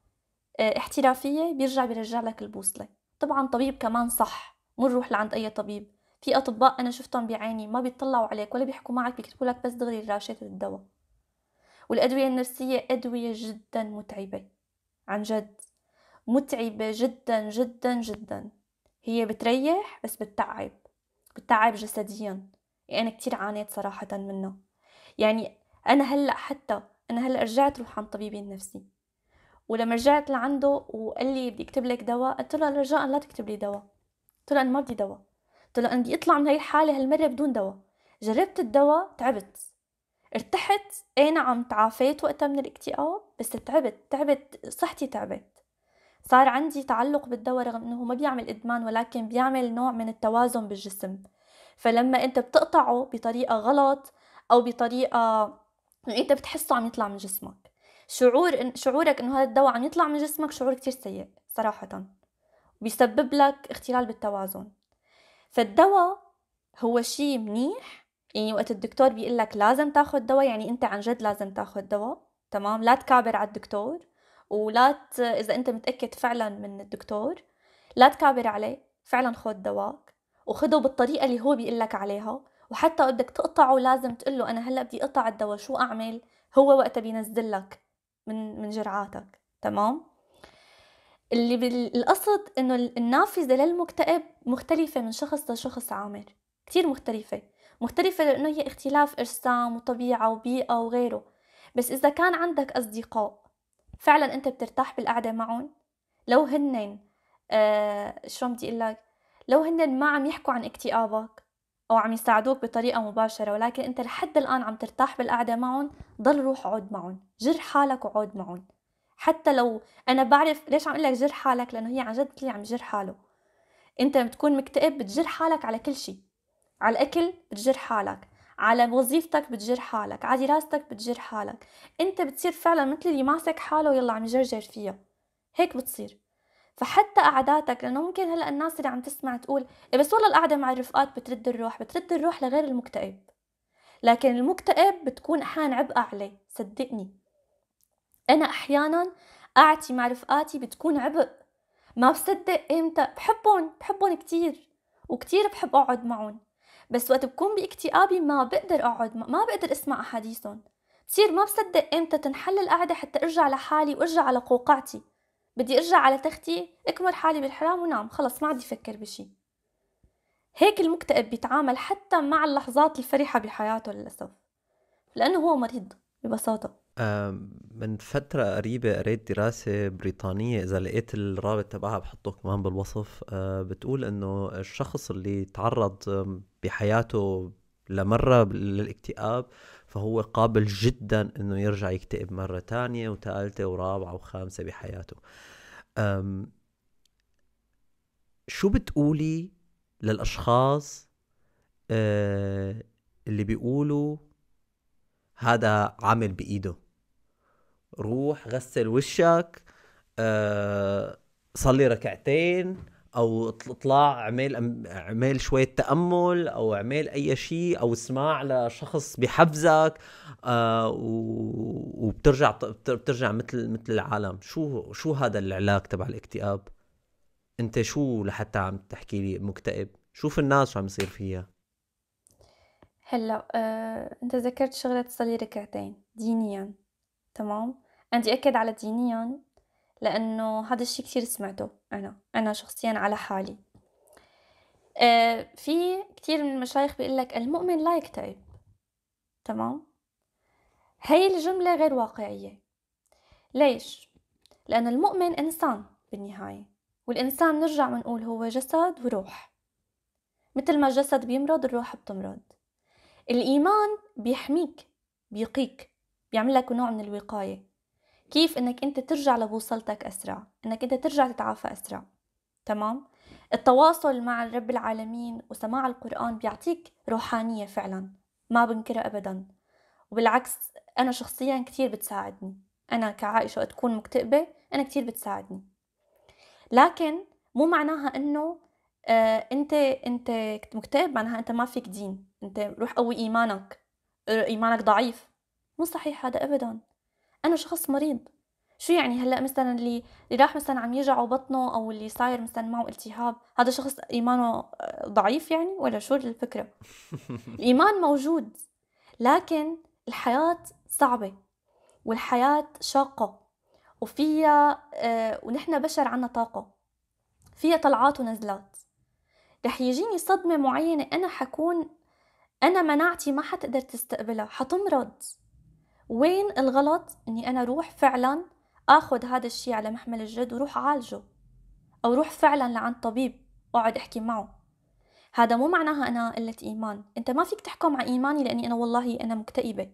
آه، احترافية بيرجع بيرجع لك البوصلة طبعا طبيب كمان صح مو نروح لعند أي طبيب في أطباء أنا شفتهم بعيني ما بيطلعوا عليك ولا بيحكوا معك بيكتبوا لك بس دغري الراشة الدواء والأدوية النفسية أدوية جدا متعبة عن جد متعبة جدا جدا جدا هي بتريح بس بتتعب بتتعب جسديا أنا كتير عانيت صراحة منه يعني أنا هلأ حتى أنا هلأ رجعت روح عند طبيبي النفسي ولما رجعت لعنده وقال لي بدي اكتب لك دواء قلت له رجاء لا تكتب لي دواء قلت له انا ما بدي دواء قلت له انا بدي اطلع من هاي الحاله هالمره بدون دواء جربت الدواء تعبت ارتحت اي نعم تعافيت وقتها من الاكتئاب بس تعبت تعبت صحتي تعبت صار عندي تعلق بالدواء رغم انه ما بيعمل ادمان ولكن بيعمل نوع من التوازن بالجسم فلما انت بتقطعه بطريقه غلط او بطريقه انت بتحسه عم يطلع من جسمك شعور إن شعورك انه هذا الدواء عم يطلع من جسمك شعور كتير سيء صراحه بيسبب لك اختلال بالتوازن فالدواء هو شيء منيح يعني وقت الدكتور بيقول لك لازم تاخذ دواء يعني انت عن جد لازم تاخذ دواء تمام لا تكابر على الدكتور ولا ت... اذا انت متاكد فعلا من الدكتور لا تكابر عليه فعلا خذ دواء وخده بالطريقه اللي هو بيقول لك عليها وحتى بدك تقطعه لازم تقول له انا هلا بدي اقطع الدواء شو اعمل هو وقتها بينزل لك من من جرعاتك تمام اللي بالقصد انه النافذه للمكتئب مختلفه من شخص لشخص عامر كثير مختلفه مختلفه لانه هي اختلاف اجسام وطبيعه وبيئه وغيره بس اذا كان عندك اصدقاء فعلا انت بترتاح بالقعده معهم لو هنن آه شو بدي اقول لك لو هن ما عم يحكوا عن اكتئابك أو عم يساعدوك بطريقة مباشرة ولكن أنت لحد الآن عم ترتاح بالقعدة معهم ضل روح عود معهم جر حالك وعود معهم حتى لو أنا بعرف ليش عم اقول لك جر حالك لأنه هي عن جد اللي عم جر حاله أنت بتكون مكتئب بتجر حالك على كل شيء على الأكل بتجر حالك على وظيفتك بتجر حالك على دراستك بتجر حالك أنت بتصير فعلا مثل اللي ماسك حاله يلا عم يجرجر فيها هيك بتصير فحتى قعداتك لانه ممكن هلا الناس اللي عم تسمع تقول إيه بس والله القعده مع الرفقات بترد الروح بترد الروح لغير المكتئب لكن المكتئب بتكون احيانا عبء عليه صدقني انا احيانا قعدتي مع رفقاتي بتكون عبء ما بصدق امتى بحبهم بحبهم كتير وكتير بحب اقعد معهم بس وقت بكون باكتئابي ما بقدر اقعد ما بقدر اسمع احاديثهم بصير ما بصدق امتى تنحل القعده حتى ارجع لحالي وارجع على قوقعتي بدي ارجع على تختي اكمل حالي بالحرام ونام خلص ما عاد يفكر بشي هيك المكتئب بيتعامل حتى مع اللحظات الفرحة بحياته للأسف لأنه هو مريض ببساطة من فترة قريبة قريت دراسة بريطانية إذا لقيت الرابط تبعها بحطه كمان بالوصف آه، بتقول إنه الشخص اللي تعرض بحياته لمرة للاكتئاب فهو قابل جدا انه يرجع يكتئب مره تانية وثالثه ورابعه وخامسه بحياته أم شو بتقولي للاشخاص أه اللي بيقولوا هذا عامل بايده روح غسل وشك أه صلي ركعتين او اطلع اعمل اعمل شويه تامل او اعمل اي شيء او اسمع لشخص بحفزك آه وبترجع بترجع مثل مثل العالم شو شو هذا العلاج تبع الاكتئاب انت شو لحتى عم تحكي لي مكتئب شوف الناس شو عم يصير فيها هلا آه، انت ذكرت شغله تصلي ركعتين دينيا تمام انت اكد على دينيا لأنه هذا الشيء كثير سمعته أنا أنا شخصيا على حالي آه في كثير من المشايخ بيقول لك المؤمن لا يكتئب تمام هاي الجملة غير واقعية ليش؟ لأن المؤمن إنسان بالنهاية والإنسان نرجع منقول هو جسد وروح مثل ما الجسد بيمرض الروح بتمرض الإيمان بيحميك بيقيك بيعمل لك نوع من الوقاية كيف انك انت ترجع لبوصلتك اسرع انك انت ترجع تتعافى اسرع تمام التواصل مع رب العالمين وسماع القرآن بيعطيك روحانية فعلا ما بنكره أبدا وبالعكس أنا شخصيا كتير بتساعدني أنا كعائشة تكون مكتئبة أنا كتير بتساعدني لكن مو معناها أنه آه أنت أنت مكتئب معناها أنت ما فيك دين أنت روح قوي إيمانك إيمانك ضعيف مو صحيح هذا أبدا انا شخص مريض شو يعني هلا مثلا اللي اللي راح مثلا عم يجعوا بطنه او اللي صاير مثلا معه التهاب هذا شخص ايمانه آه، ضعيف يعني ولا شو الفكره الايمان موجود لكن الحياه صعبه والحياه شاقه وفيها آه ونحن بشر عنا طاقه فيها طلعات ونزلات رح يجيني صدمه معينه انا حكون انا مناعتي ما حتقدر تستقبلها حتمرض وين الغلط اني انا اروح فعلا اخذ هذا الشيء على محمل الجد وروح اعالجه او روح فعلا لعند طبيب واقعد احكي معه هذا مو معناها انا قله ايمان انت ما فيك تحكم على ايماني لاني انا والله انا مكتئبه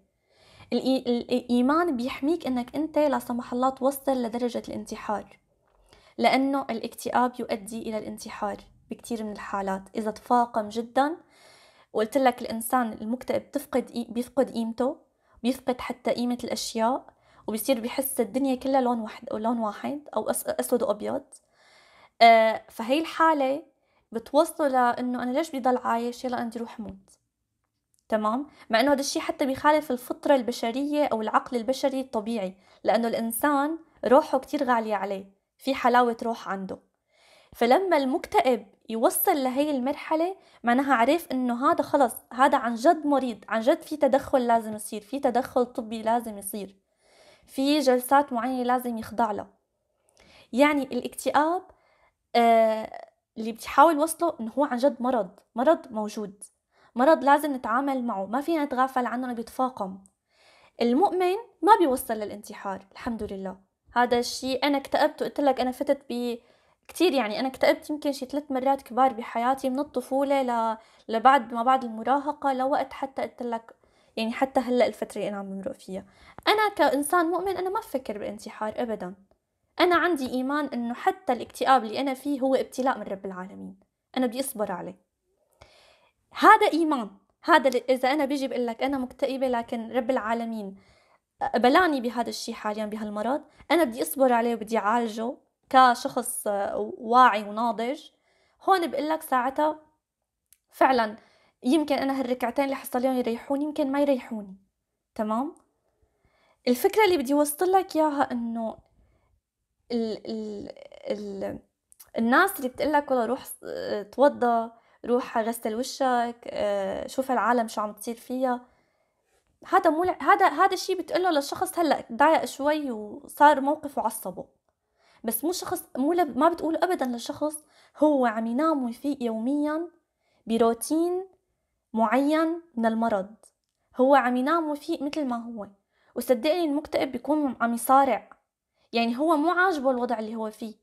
الايمان بيحميك انك انت لا سمح الله توصل لدرجه الانتحار لانه الاكتئاب يؤدي الى الانتحار بكثير من الحالات اذا تفاقم جدا وقلت لك الانسان المكتئب تفقد بيفقد قيمته بيفقد حتى قيمة الأشياء وبيصير بحس الدنيا كلها لون واحد أو لون واحد أو أسود وأبيض آه، فهي الحالة بتوصله لأنه أنا ليش بضل عايش يلا أنا روح موت تمام مع انه هذا الشيء حتى بيخالف الفطره البشريه او العقل البشري الطبيعي لانه الانسان روحه كتير غاليه عليه في حلاوه روح عنده فلما المكتئب يوصل لهي المرحلة معناها عرف انه هذا خلص هذا عن جد مريض عن جد في تدخل لازم يصير في تدخل طبي لازم يصير في جلسات معينة لازم يخضع لها يعني الاكتئاب آه اللي بتحاول وصله انه هو عن جد مرض مرض موجود مرض لازم نتعامل معه ما فينا نتغافل عنه بيتفاقم المؤمن ما بيوصل للانتحار الحمد لله هذا الشيء انا اكتئبت وقلت لك انا فتت ب كتير يعني أنا اكتئبت يمكن شي ثلاث مرات كبار بحياتي من الطفولة ل... لبعد ما بعد المراهقة لوقت حتى قلت لك يعني حتى هلا الفترة اللي أنا عم بمرق فيها أنا كإنسان مؤمن أنا ما بفكر بالانتحار أبدا أنا عندي إيمان إنه حتى الاكتئاب اللي أنا فيه هو ابتلاء من رب العالمين أنا بدي أصبر عليه هذا إيمان هذا إذا أنا بيجي بقول لك أنا مكتئبة لكن رب العالمين بلاني بهذا الشيء حاليا بهالمرض أنا بدي أصبر عليه وبدي أعالجه كشخص آه، واعي وناضج هون بقول لك ساعتها فعلا يمكن انا هالركعتين اللي حصليهم يريحوني يمكن ما يريحوني تمام الفكره اللي بدي اوصل لك اياها انه ال ال ال الناس اللي بتقول لك والله روح آه، توضى روح غسل وشك آه، شوف العالم شو عم تصير فيها هذا مو هذا هذا الشيء بتقله للشخص هلا ضايق شوي وصار موقف وعصبه بس مو شخص مو لب... ما بتقول ابدا لشخص هو عم ينام ويفيق يوميا بروتين معين من المرض هو عم ينام ويفيق مثل ما هو وصدقني المكتئب بيكون عم يصارع يعني هو مو عاجبه الوضع اللي هو فيه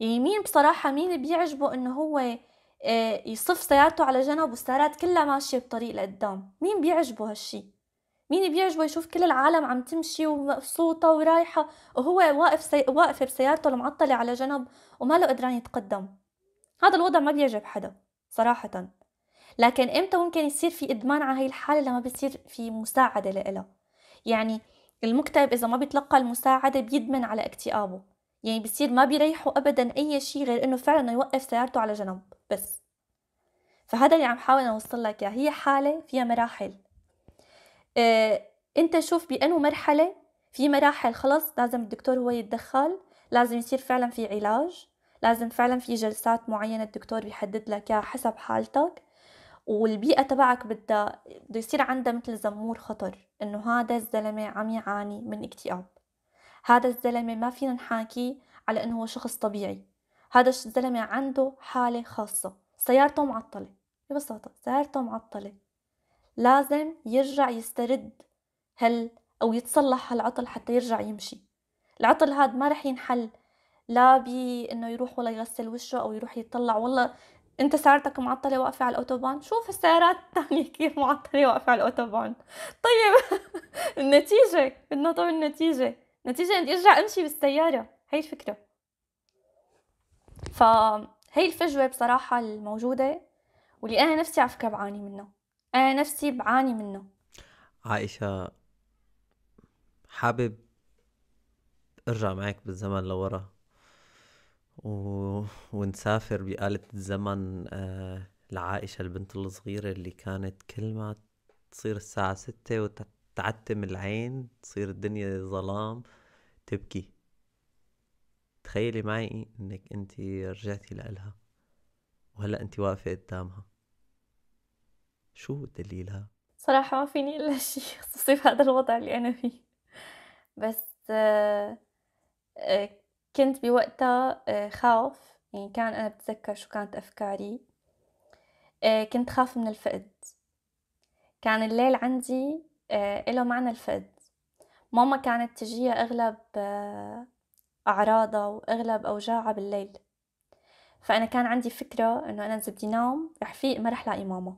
يعني مين بصراحة مين اللي بيعجبه انه هو آه، يصف سيارته على جنب والسيارات كلها ماشية بطريق لقدام مين بيعجبه هالشي مين بيعجبه يشوف كل العالم عم تمشي ومبسوطة ورايحة وهو واقف سي... واقفة بسيارته المعطلة على جنب وما له قدران يتقدم هذا الوضع ما بيعجب حدا صراحة لكن امتى ممكن يصير في ادمان على هي الحالة لما بيصير في مساعدة لإلها يعني المكتئب إذا ما بيتلقى المساعدة بيدمن على اكتئابه يعني بيصير ما بيريحه أبدا أي شيء غير إنه فعلا يوقف سيارته على جنب بس فهذا اللي عم حاول أوصل لك هي حالة فيها مراحل آه، انت شوف بانو مرحله في مراحل خلص لازم الدكتور هو يتدخل لازم يصير فعلا في علاج لازم فعلا في جلسات معينه الدكتور بيحدد لك حسب حالتك والبيئه تبعك بدها بده يصير عندها مثل زمور خطر انه هذا الزلمه عم يعاني من اكتئاب هذا الزلمه ما فينا نحاكيه على انه هو شخص طبيعي هذا الزلمه عنده حاله خاصه سيارته معطله ببساطه سيارته معطله لازم يرجع يسترد هل أو يتصلح هالعطل حتى يرجع يمشي العطل هاد ما رح ينحل لا بإنه يروح ولا يغسل وشه أو يروح يتطلع والله انت سيارتك معطلة واقفة على الاوتوبان شوف السيارات الثانية كيف معطلة واقفة على الاوتوبان طيب النتيجة النقطه النتيجة نتيجة اني ارجع امشي بالسيارة هي الفكرة فهي الفجوة بصراحة الموجودة واللي انا نفسي على فكرة بعاني منها انا آه، نفسي بعاني منه عائشة حابب ارجع معك بالزمن لورا و... ونسافر بآلة الزمن آه لعائشة البنت الصغيرة اللي كانت كل ما تصير الساعة ستة وتعتم العين تصير الدنيا ظلام تبكي تخيلي معي انك انت رجعتي لإلها وهلا انت واقفة قدامها شو دليلها؟ صراحة ما فيني إلا شيء خصوصي بهذا الوضع اللي أنا فيه بس آه، آه، كنت بوقتها آه، خاف يعني كان أنا بتذكر شو كانت أفكاري كنت خاف من الفقد كان الليل عندي إله معنى الفقد ماما كانت تجيها أغلب أعراضها وأغلب أوجاعها بالليل فأنا كان عندي فكرة إنه أنا إذا بدي نام رح فيق ما رح لاقي ماما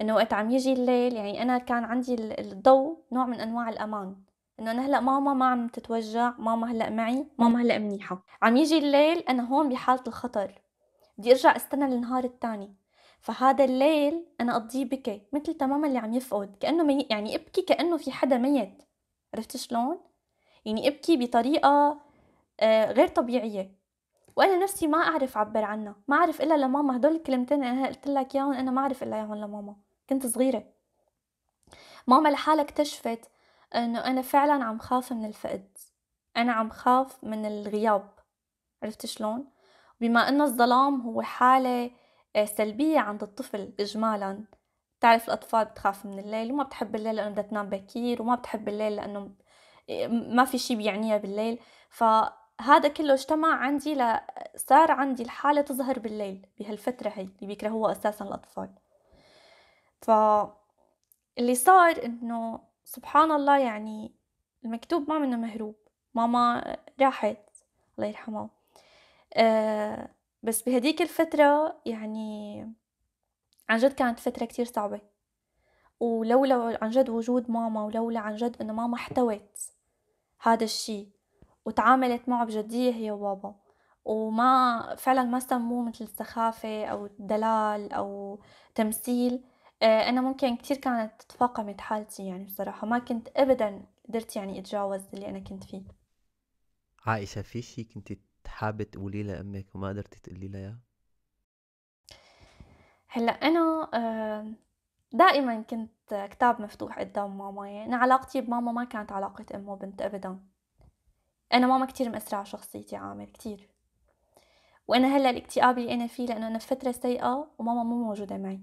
انه وقت عم يجي الليل يعني انا كان عندي الضوء نوع من انواع الامان انه انا هلا ماما ما عم تتوجع ماما هلا معي ماما هلا منيحه عم يجي الليل انا هون بحاله الخطر بدي ارجع استنى للنهار الثاني فهذا الليل انا اقضيه بكي مثل تماما اللي عم يفقد كانه مي... يعني ابكي كانه في حدا ميت عرفت شلون يعني ابكي بطريقه آه، غير طبيعيه وانا نفسي ما اعرف اعبر عنها ما اعرف الا لماما هدول الكلمتين اللي انا قلت لك اياهم انا ما اعرف الا اياهم لماما كنت صغيرة ماما لحالها اكتشفت انه انا فعلا عم خاف من الفقد انا عم خاف من الغياب عرفت شلون بما انه الظلام هو حالة آه، سلبية عند الطفل اجمالا تعرف الاطفال بتخاف من الليل وما بتحب الليل لانه بدها تنام بكير وما بتحب الليل لانه آه، ما في شي بيعنيها بالليل فهذا كله اجتمع عندي لصار عندي الحالة تظهر بالليل بهالفترة هي اللي بيكرهوها أساسا الأطفال فاللي صار انه سبحان الله يعني المكتوب ما منه مهروب ماما راحت الله يرحمها أه بس بهديك الفترة يعني عن جد كانت فترة كتير صعبة ولولا عن جد وجود ماما ولولا عن جد انه ماما احتوت هذا الشي وتعاملت معه بجدية هي وبابا وما فعلا ما سموه مثل السخافة أو الدلال أو تمثيل آه، انا ممكن كتير كانت تفاقمت حالتي يعني بصراحه ما كنت ابدا قدرت يعني اتجاوز اللي انا كنت فيه عائشه في شيء كنت حابه تقوليه لامك وما قدرتي تقولي لها اياه هلا انا آه، دائما كنت كتاب مفتوح قدام ماما يعني انا علاقتي بماما ما كانت علاقه ام وبنت ابدا انا ماما كتير مأثره على شخصيتي عامر كتير وانا هلا الاكتئاب اللي انا فيه لانه انا في فتره سيئه وماما مو موجوده معي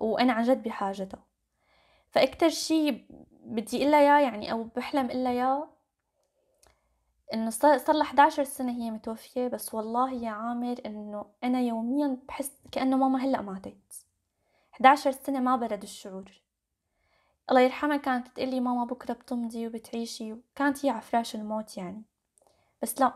وانا عن جد بحاجتها فاكتر شيء بدي اقول اياه يعني او بحلم اقول اياه انه صار لها 11 سنه هي متوفيه بس والله يا عامر انه انا يوميا بحس كانه ماما هلا ماتت 11 سنه ما برد الشعور الله يرحمها كانت تقلي ماما بكره بتمضي وبتعيشي وكانت هي على فراش الموت يعني بس لا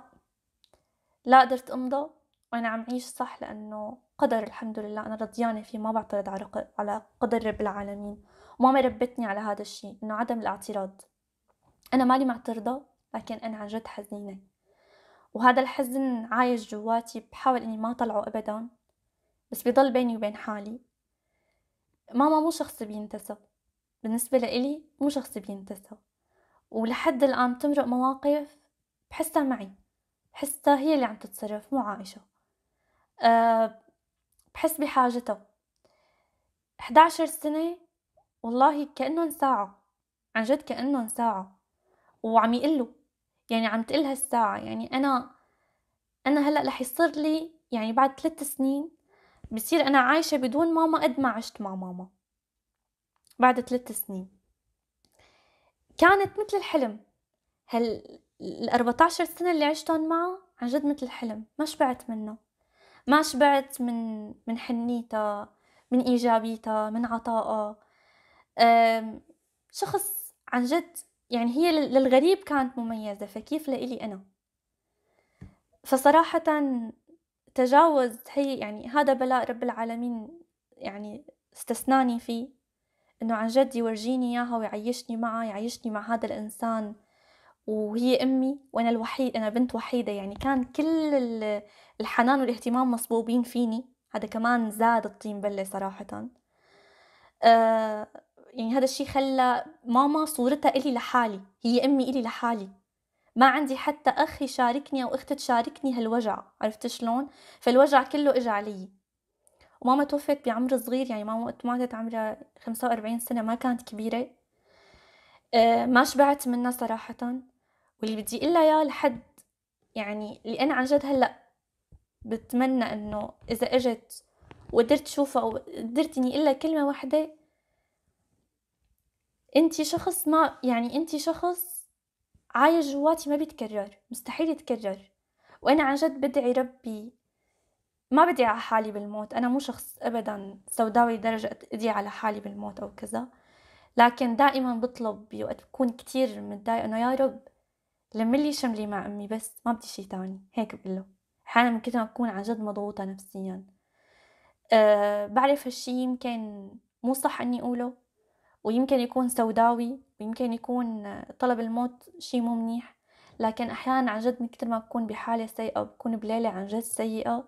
لا قدرت امضى وانا عم عيش صح لانه قدر الحمد لله أنا رضيانة فيه ما بعترض على على قدر رب العالمين وماما ربتني على هذا الشيء إنه عدم الاعتراض أنا مالي معترضة لكن أنا عن جد حزينة وهذا الحزن عايش جواتي بحاول إني ما طلعه أبدا بس بضل بيني وبين حالي ماما مو شخص بينتسى بالنسبة لإلي مو شخص بينتسى ولحد الآن تمرق مواقف بحسها معي بحسها هي اللي عم تتصرف مو عائشة أه بحس بحاجتها 11 سنة والله كأنهم ساعة عن جد كأنهم ساعة وعم يقله يعني عم تقلها الساعة يعني أنا أنا هلأ رح يصير لي يعني بعد ثلاث سنين بصير أنا عايشة بدون ماما قد ما عشت مع ماما بعد ثلاث سنين كانت مثل الحلم هال 14 سنة اللي عشتهم معه عن جد مثل الحلم ما شبعت منه ما شبعت من من حنيتها من ايجابيتها من عطائها شخص عن جد يعني هي للغريب كانت مميزة فكيف لإلي أنا فصراحة تجاوز هي يعني هذا بلاء رب العالمين يعني استثناني فيه انه عن جد يورجيني اياها ويعيشني معها يعيشني مع هذا الانسان وهي امي وانا الوحيد انا بنت وحيده يعني كان كل الحنان والاهتمام مصبوبين فيني هذا كمان زاد الطين بلة صراحة آه يعني هذا الشيء خلى ماما صورتها إلي لحالي هي أمي إلي لحالي ما عندي حتى أخ يشاركني أو أخت تشاركني هالوجع عرفت شلون فالوجع كله إجا علي وماما توفت بعمر صغير يعني ماما وقت ماتت عمرها 45 سنة ما كانت كبيرة آه ما شبعت منها صراحة واللي بدي إلا يا لحد يعني اللي أنا عن جد هلأ بتمنى انه اذا اجت وقدرت شوفها او قدرت اني الا كلمه واحده انت شخص ما يعني انت شخص عايش جواتي ما بيتكرر مستحيل يتكرر وانا عن جد بدعي ربي ما بدي على حالي بالموت انا مو شخص ابدا سوداوي لدرجه ادعي على حالي بالموت او كذا لكن دائما بطلب بوقت بكون كتير متضايقه انه يا رب لملي شملي مع امي بس ما بدي شي تاني هيك بقول له أحيانا من كتر ما بكون عن جد مضغوطة نفسيا أه بعرف هالشي يمكن مو صح أني أقوله ويمكن يكون سوداوي ويمكن يكون طلب الموت شي مو منيح لكن أحيانا عن جد من كتر ما بكون بحالة سيئة بكون بليلة عن جد سيئة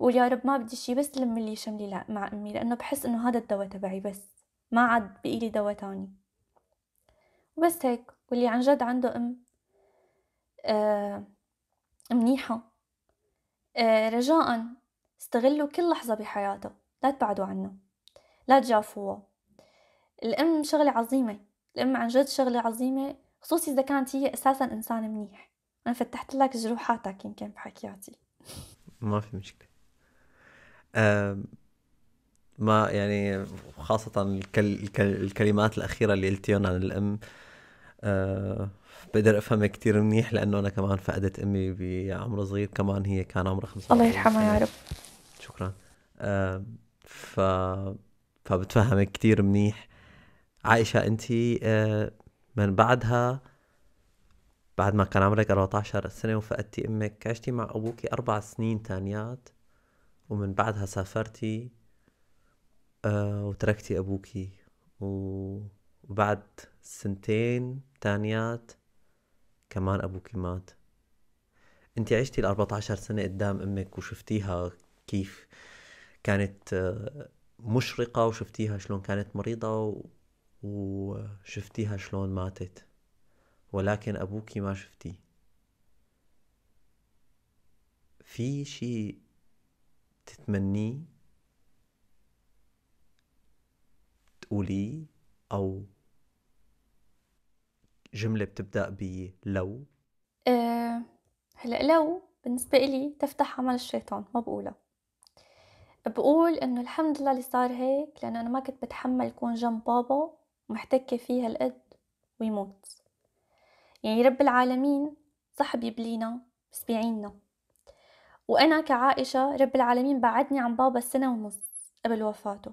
بقول يا رب ما بدي شي بس لم لي شملي مع أمي لأنه بحس إنه هذا الدواء تبعي بس ما عاد بقيلي دواء تاني وبس هيك واللي عن جد عنده أم آه منيحة آه، رجاء استغلوا كل لحظة بحياته لا تبعدوا عنه لا تجافوه الأم شغلة عظيمة الأم عن جد شغلة عظيمة خصوصي إذا كانت هي أساسا إنسان منيح أنا فتحت لك جروحاتك يمكن بحكياتي ما في مشكلة أم ما يعني خاصة الكل الكلمات الأخيرة اللي قلتيهم عن الأم أه بقدر افهمها كثير منيح لانه انا كمان فقدت امي بعمر صغير كمان هي كان عمرها 15 الله يرحمها يا رب شكرا آه ف فبتفهمك كثير منيح عائشه انت آه من بعدها بعد ما كان عمرك 14 سنه وفقدتي امك عشتي مع ابوك اربع سنين تانيات ومن بعدها سافرتي آه وتركتي ابوكي وبعد سنتين تانيات كمان أبوك مات أنت عشتي ال 14 سنة قدام أمك وشفتيها كيف كانت آه، مشرقة وشفتيها شلون كانت مريضة وشفتيها شلون ماتت ولكن أبوك ما شفتيه في شيء تتمنيه تقوليه أو جملة بتبدأ بلو أه هلا لو بالنسبة إلي تفتح عمل الشيطان ما بقولها بقول إنه الحمد لله اللي صار هيك لأنه أنا ما كنت بتحمل كون جنب بابا ومحتكة فيه هالقد ويموت يعني رب العالمين صح بيبلينا بس بيعيننا وأنا كعائشة رب العالمين بعدني عن بابا سنة ونص قبل وفاته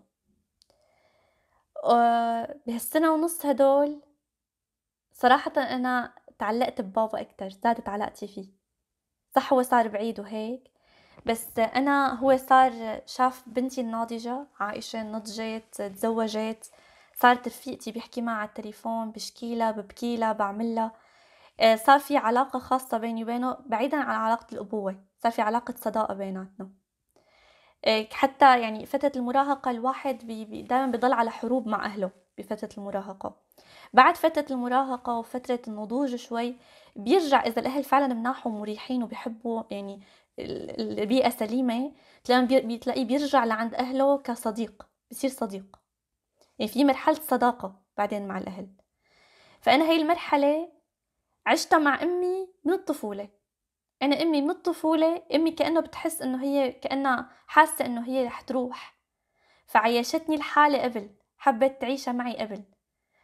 آه، بهالسنة ونص هدول صراحة أنا تعلقت ببابا أكتر زادت علاقتي فيه صح هو صار بعيد وهيك بس أنا هو صار شاف بنتي الناضجة عائشة نضجت تزوجت صارت رفيقتي بيحكي معها على التليفون بشكيلها ببكيلها بعملها آه، صار في علاقة خاصة بيني وبينه بعيدا عن علاقة الأبوة صار في علاقة صداقة بيناتنا آه، حتى يعني فترة المراهقة الواحد بي دائما بيضل على حروب مع أهله بفترة المراهقة بعد فترة المراهقة وفترة النضوج شوي بيرجع إذا الأهل فعلا مناح ومريحين وبيحبوا يعني البيئة سليمة بتلاقيه بيرجع لعند أهله كصديق بصير صديق يعني في مرحلة صداقة بعدين مع الأهل فأنا هاي المرحلة عشتها مع أمي من الطفولة أنا أمي من الطفولة أمي كأنه بتحس إنه هي كأنها حاسة إنه هي رح تروح فعيشتني الحالة قبل حبت تعيشها معي قبل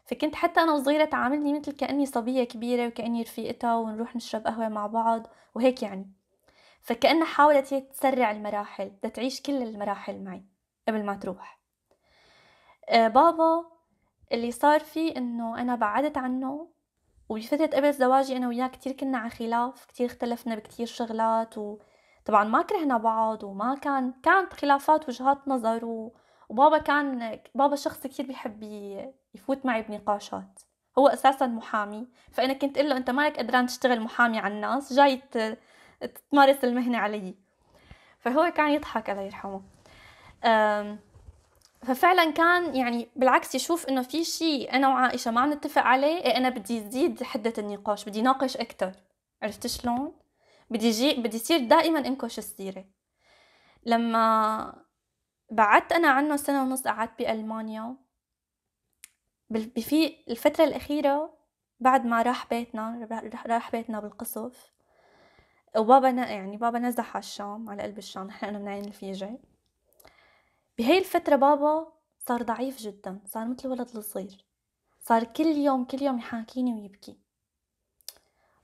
فكنت حتى انا وصغيره تعاملني مثل كاني صبيه كبيره وكاني رفيقتها ونروح نشرب قهوه مع بعض وهيك يعني فكأنها حاولت هي تسرع المراحل تعيش كل المراحل معي قبل ما تروح آه بابا اللي صار فيه انه انا بعدت عنه وبفترة قبل زواجي انا وياه كتير كنا على خلاف كتير اختلفنا بكتير شغلات وطبعا ما كرهنا بعض وما كان كانت خلافات وجهات نظر و... وبابا كان بابا شخص كثير بيحب يفوت معي بنقاشات هو اساسا محامي فانا كنت اقول له انت مالك قدران تشتغل محامي على الناس جاي تمارس المهنه علي فهو كان يضحك الله يرحمه ففعلا كان يعني بالعكس يشوف انه في شيء انا وعائشه ما عم نتفق عليه إيه انا بدي زيد حده النقاش بدي ناقش اكثر عرفت شلون بدي جي بدي يصير دائما انكش السيره لما بعدت أنا عنه سنة ونص قعدت بألمانيا في الفترة الأخيرة بعد ما راح بيتنا راح بيتنا بالقصف وبابا يعني بابا نزح على الشام على قلب الشام نحن انا من عين الفيجة بهي الفترة بابا صار ضعيف جدا صار مثل الولد الصغير صار كل يوم كل يوم يحاكيني ويبكي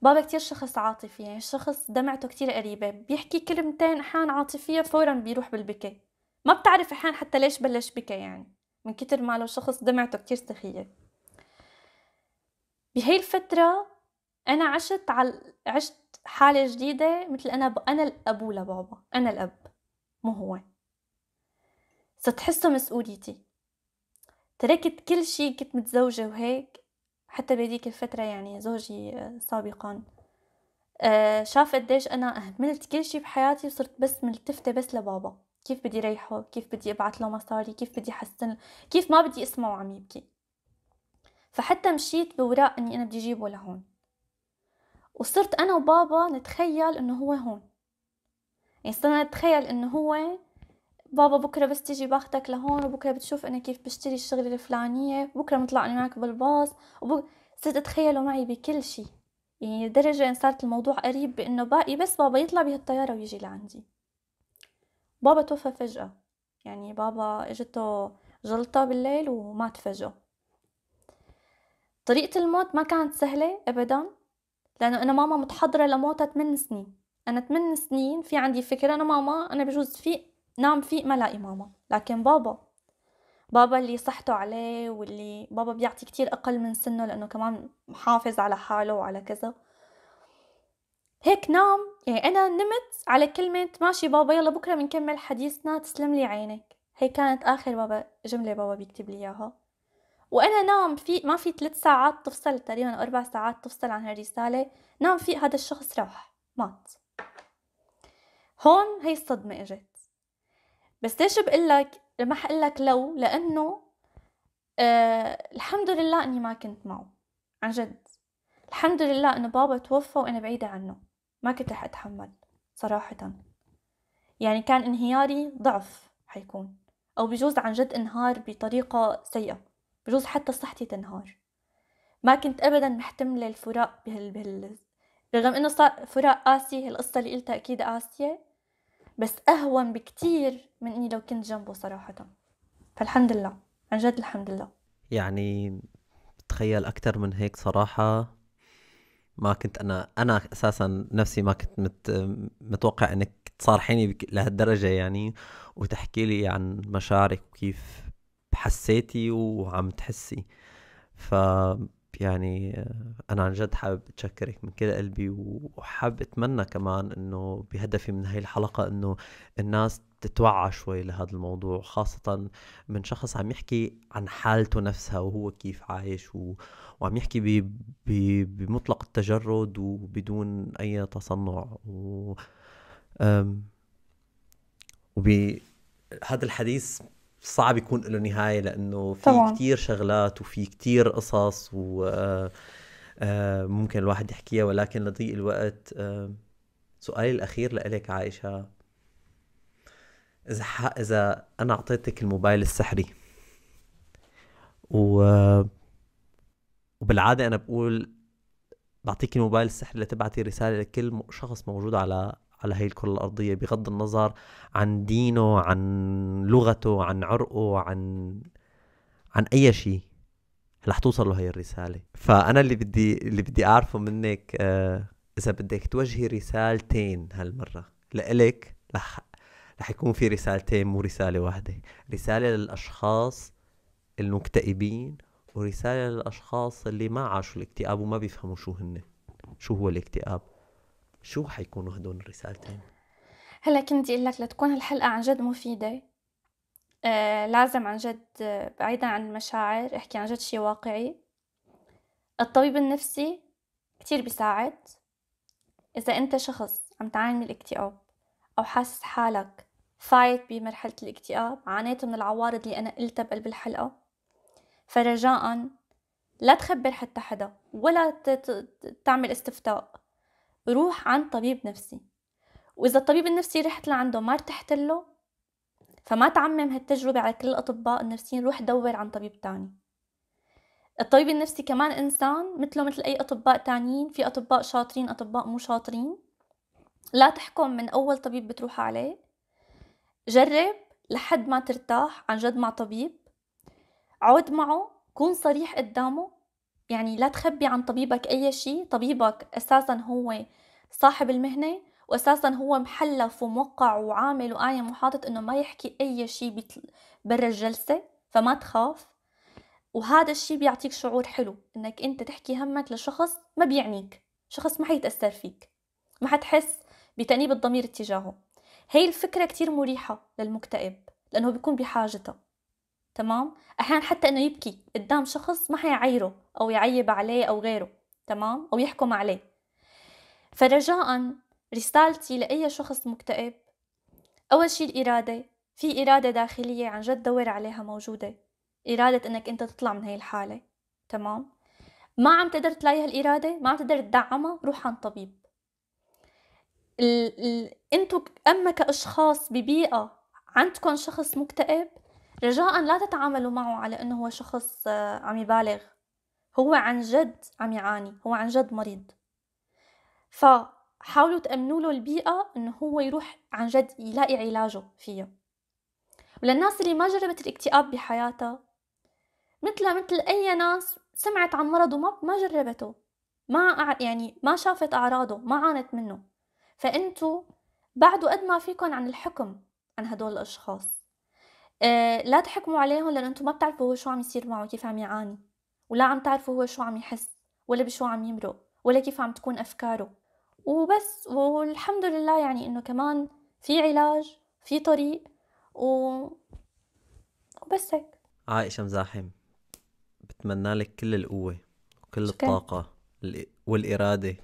بابا كتير شخص عاطفي يعني شخص دمعته كتير قريبة بيحكي كلمتين أحيانا عاطفية فورا بيروح بالبكي ما بتعرف احيانا حتى ليش بلش بكى يعني من كتر ما لو شخص دمعته كتير سخية بهي الفترة أنا عشت على عشت حالة جديدة مثل أنا ب... أنا الأبو لبابا أنا الأب مو هو صرت حسه مسؤوليتي تركت كل شيء كنت متزوجة وهيك حتى بهديك الفترة يعني زوجي آه، سابقا آه، شاف قديش أنا أهملت كل شيء بحياتي وصرت بس ملتفتة بس لبابا كيف بدي ريحه كيف بدي ابعث له مصاري كيف بدي حسن كيف ما بدي اسمعه عم يبكي فحتى مشيت بوراق اني انا بدي اجيبه لهون وصرت انا وبابا نتخيل انه هو هون يعني صرنا نتخيل انه هو بابا بكره بس تيجي باخذك لهون وبكره بتشوف انا كيف بشتري الشغله الفلانيه بكره بنطلع انا معك بالباص وبك... صرت اتخيله معي بكل شيء يعني لدرجه ان صارت الموضوع قريب بانه باقي بس بابا يطلع بهالطياره ويجي لعندي بابا توفى فجأة يعني بابا اجته جلطة بالليل ومات فجأة طريقة الموت ما كانت سهلة أبدا لأنه أنا ماما متحضرة لموتها 8 سنين أنا 8 سنين في عندي فكرة أنا ماما أنا بجوز في نام فيق ما لاقي ماما لكن بابا بابا اللي صحته عليه واللي بابا بيعطي كتير أقل من سنه لأنه كمان محافظ على حاله وعلى كذا هيك نام يعني أنا نمت على كلمة ماشي بابا يلا بكرة بنكمل حديثنا تسلم لي عينك هي كانت آخر بابا جملة بابا بيكتب لي إياها وأنا نام في ما في ثلاث ساعات تفصل تقريبا أو أربع ساعات تفصل عن هالرسالة نام في هذا الشخص راح مات هون هي الصدمة إجت بس ليش بقول لك ما حقول لك لو لأنه آه الحمد لله إني ما كنت معه عن جد الحمد لله إنه بابا توفى وأنا بعيدة عنه ما كنت رح أتحمل صراحة يعني كان انهياري ضعف حيكون أو بجوز عن جد انهار بطريقة سيئة بجوز حتى صحتي تنهار ما كنت أبدا محتملة الفراق بهال, بهال... رغم إنه صار فراق قاسي هالقصة اللي قلتها أكيد قاسية بس أهون بكتير من إني لو كنت جنبه صراحة فالحمد لله عن جد الحمد لله يعني بتخيل أكتر من هيك صراحة ما كنت انا انا اساسا نفسي ما كنت مت متوقع انك تصارحيني لهالدرجه يعني وتحكي لي عن مشاعرك وكيف حسيتي وعم تحسي ف يعني آه، انا عن جد حابب اتشكرك من كل قلبي وحابب اتمنى كمان انه بهدفي من هاي الحلقه انه الناس تتوعى شوي لهذا الموضوع خاصة من شخص عم يحكي عن حالته نفسها وهو كيف عايش و... وعم يحكي ب... ب... بمطلق التجرد وبدون أي تصنع و... أم... وب هذا الحديث صعب يكون له نهاية لأنه في طبعا. كتير شغلات وفي كتير قصص و آه، آه، ممكن الواحد يحكيها ولكن لضيق الوقت آه، سؤالي الأخير لإلك عائشة إذا إذا أنا أعطيتك الموبايل السحري و وبالعادة أنا بقول بعطيك الموبايل السحري لتبعتي رسالة لكل شخص موجود على على هي الكرة الأرضية بغض النظر عن دينه عن لغته عن عرقه عن عن أي شيء رح توصل له هي الرسالة فأنا اللي بدي اللي بدي أعرفه منك آه إذا بدك توجهي رسالتين هالمرة لإلك رح رح يكون في رسالتين مو رسالة واحدة رسالة للأشخاص المكتئبين ورسالة للأشخاص اللي ما عاشوا الاكتئاب وما بيفهموا شو هن شو هو الاكتئاب شو حيكونوا هدول الرسالتين؟ هلا كنت اقول لك لتكون هالحلقه عن جد مفيده آه لازم عن جد بعيدا عن المشاعر احكي عن جد شيء واقعي الطبيب النفسي كتير بيساعد إذا أنت شخص عم تعاني من الاكتئاب أو حاسس حالك فايت بمرحلة الاكتئاب عانيت من العوارض اللي أنا قلتها بقلب الحلقة فرجاء لا تخبر حتى حدا ولا تعمل استفتاء روح عند طبيب نفسي وإذا الطبيب النفسي رحت لعنده ما ارتحت له فما تعمم هالتجربة على كل الأطباء النفسيين روح دور عن طبيب تاني الطبيب النفسي كمان إنسان مثله مثل أي أطباء تانيين في أطباء شاطرين أطباء مو شاطرين لا تحكم من أول طبيب بتروح عليه جرب لحد ما ترتاح عن جد مع طبيب عود معه كون صريح قدامه يعني لا تخبي عن طبيبك أي شيء طبيبك أساسا هو صاحب المهنة وأساسا هو محلف وموقع وعامل وقايم وحاطط إنه ما يحكي أي شيء برا الجلسة فما تخاف وهذا الشيء بيعطيك شعور حلو إنك أنت تحكي همك لشخص ما بيعنيك شخص ما حيتأثر فيك ما حتحس بتأنيب الضمير اتجاهه هي الفكرة كتير مريحة للمكتئب لأنه بيكون بحاجتها تمام احيانا حتى انه يبكي قدام شخص ما حيعيره او يعيب عليه او غيره تمام او يحكم عليه فرجاء رسالتي لاي شخص مكتئب اول شيء الاراده في اراده داخليه عن جد دور عليها موجوده اراده انك انت تطلع من هاي الحاله تمام ما عم تقدر تلاقي هالاراده ما عم تقدر تدعمها روح عند طبيب ال... ال... انتو اما كاشخاص ببيئه عندكم شخص مكتئب رجاء لا تتعاملوا معه على انه هو شخص آه، عم يبالغ هو عن جد عم يعاني هو عن جد مريض فحاولوا تأمنوا له البيئة انه هو يروح عن جد يلاقي علاجه فيها وللناس اللي ما جربت الاكتئاب بحياتها مثلها مثل اي ناس سمعت عن مرض وما ما جربته ما يعني ما شافت اعراضه ما عانت منه فانتوا بعدوا قد ما فيكم عن الحكم عن هدول الاشخاص آه، لا تحكموا عليهم لأن أنتم ما بتعرفوا هو شو عم يصير معه كيف عم يعاني ولا عم تعرفوا هو شو عم يحس ولا بشو عم يمرق ولا كيف عم تكون أفكاره وبس والحمد لله يعني إنه كمان في علاج في طريق و... وبس هيك عائشة مزاحم بتمنى لك كل القوة وكل شكرا. الطاقة والإرادة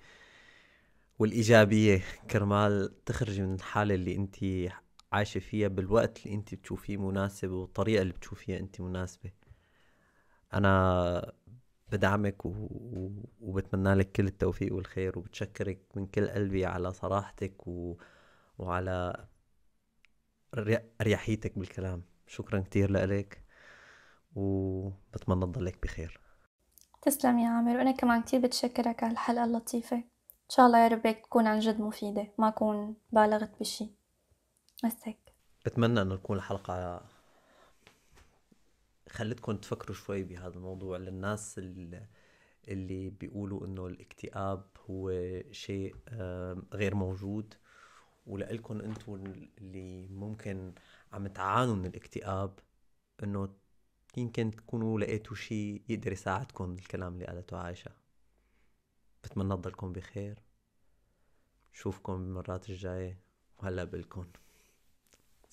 والإيجابية كرمال تخرجي من الحالة اللي أنت عايشة فيها بالوقت اللي انت بتشوفيه مناسب والطريقة اللي بتشوفيها انت مناسبة انا بدعمك و... و... وبتمنى لك كل التوفيق والخير وبتشكرك من كل قلبي على صراحتك و... وعلى اريحيتك بالكلام شكرا كثير لك وبتمنى تضلك بخير تسلم يا عامر وانا كمان كثير بتشكرك على الحلقه اللطيفه ان شاء الله يا رب تكون عن جد مفيده ما اكون بالغت بشي بس هيك بتمنى انه تكون الحلقه خلتكم تفكروا شوي بهذا الموضوع للناس اللي اللي بيقولوا انه الاكتئاب هو شيء غير موجود ولإلكم انتم اللي ممكن عم تعانوا من الاكتئاب انه يمكن تكونوا لقيتوا شيء يقدر يساعدكم الكلام اللي قالته عايشة بتمنى تضلكم بخير شوفكم بالمرات الجاية وهلا بلكم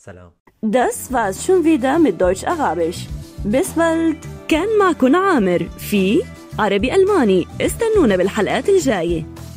سلام Das war schon wieder mit Deutsch-Arabisch. Bis bald. كان معكم عامر في عربي ألماني استنونا بالحلقات الجايه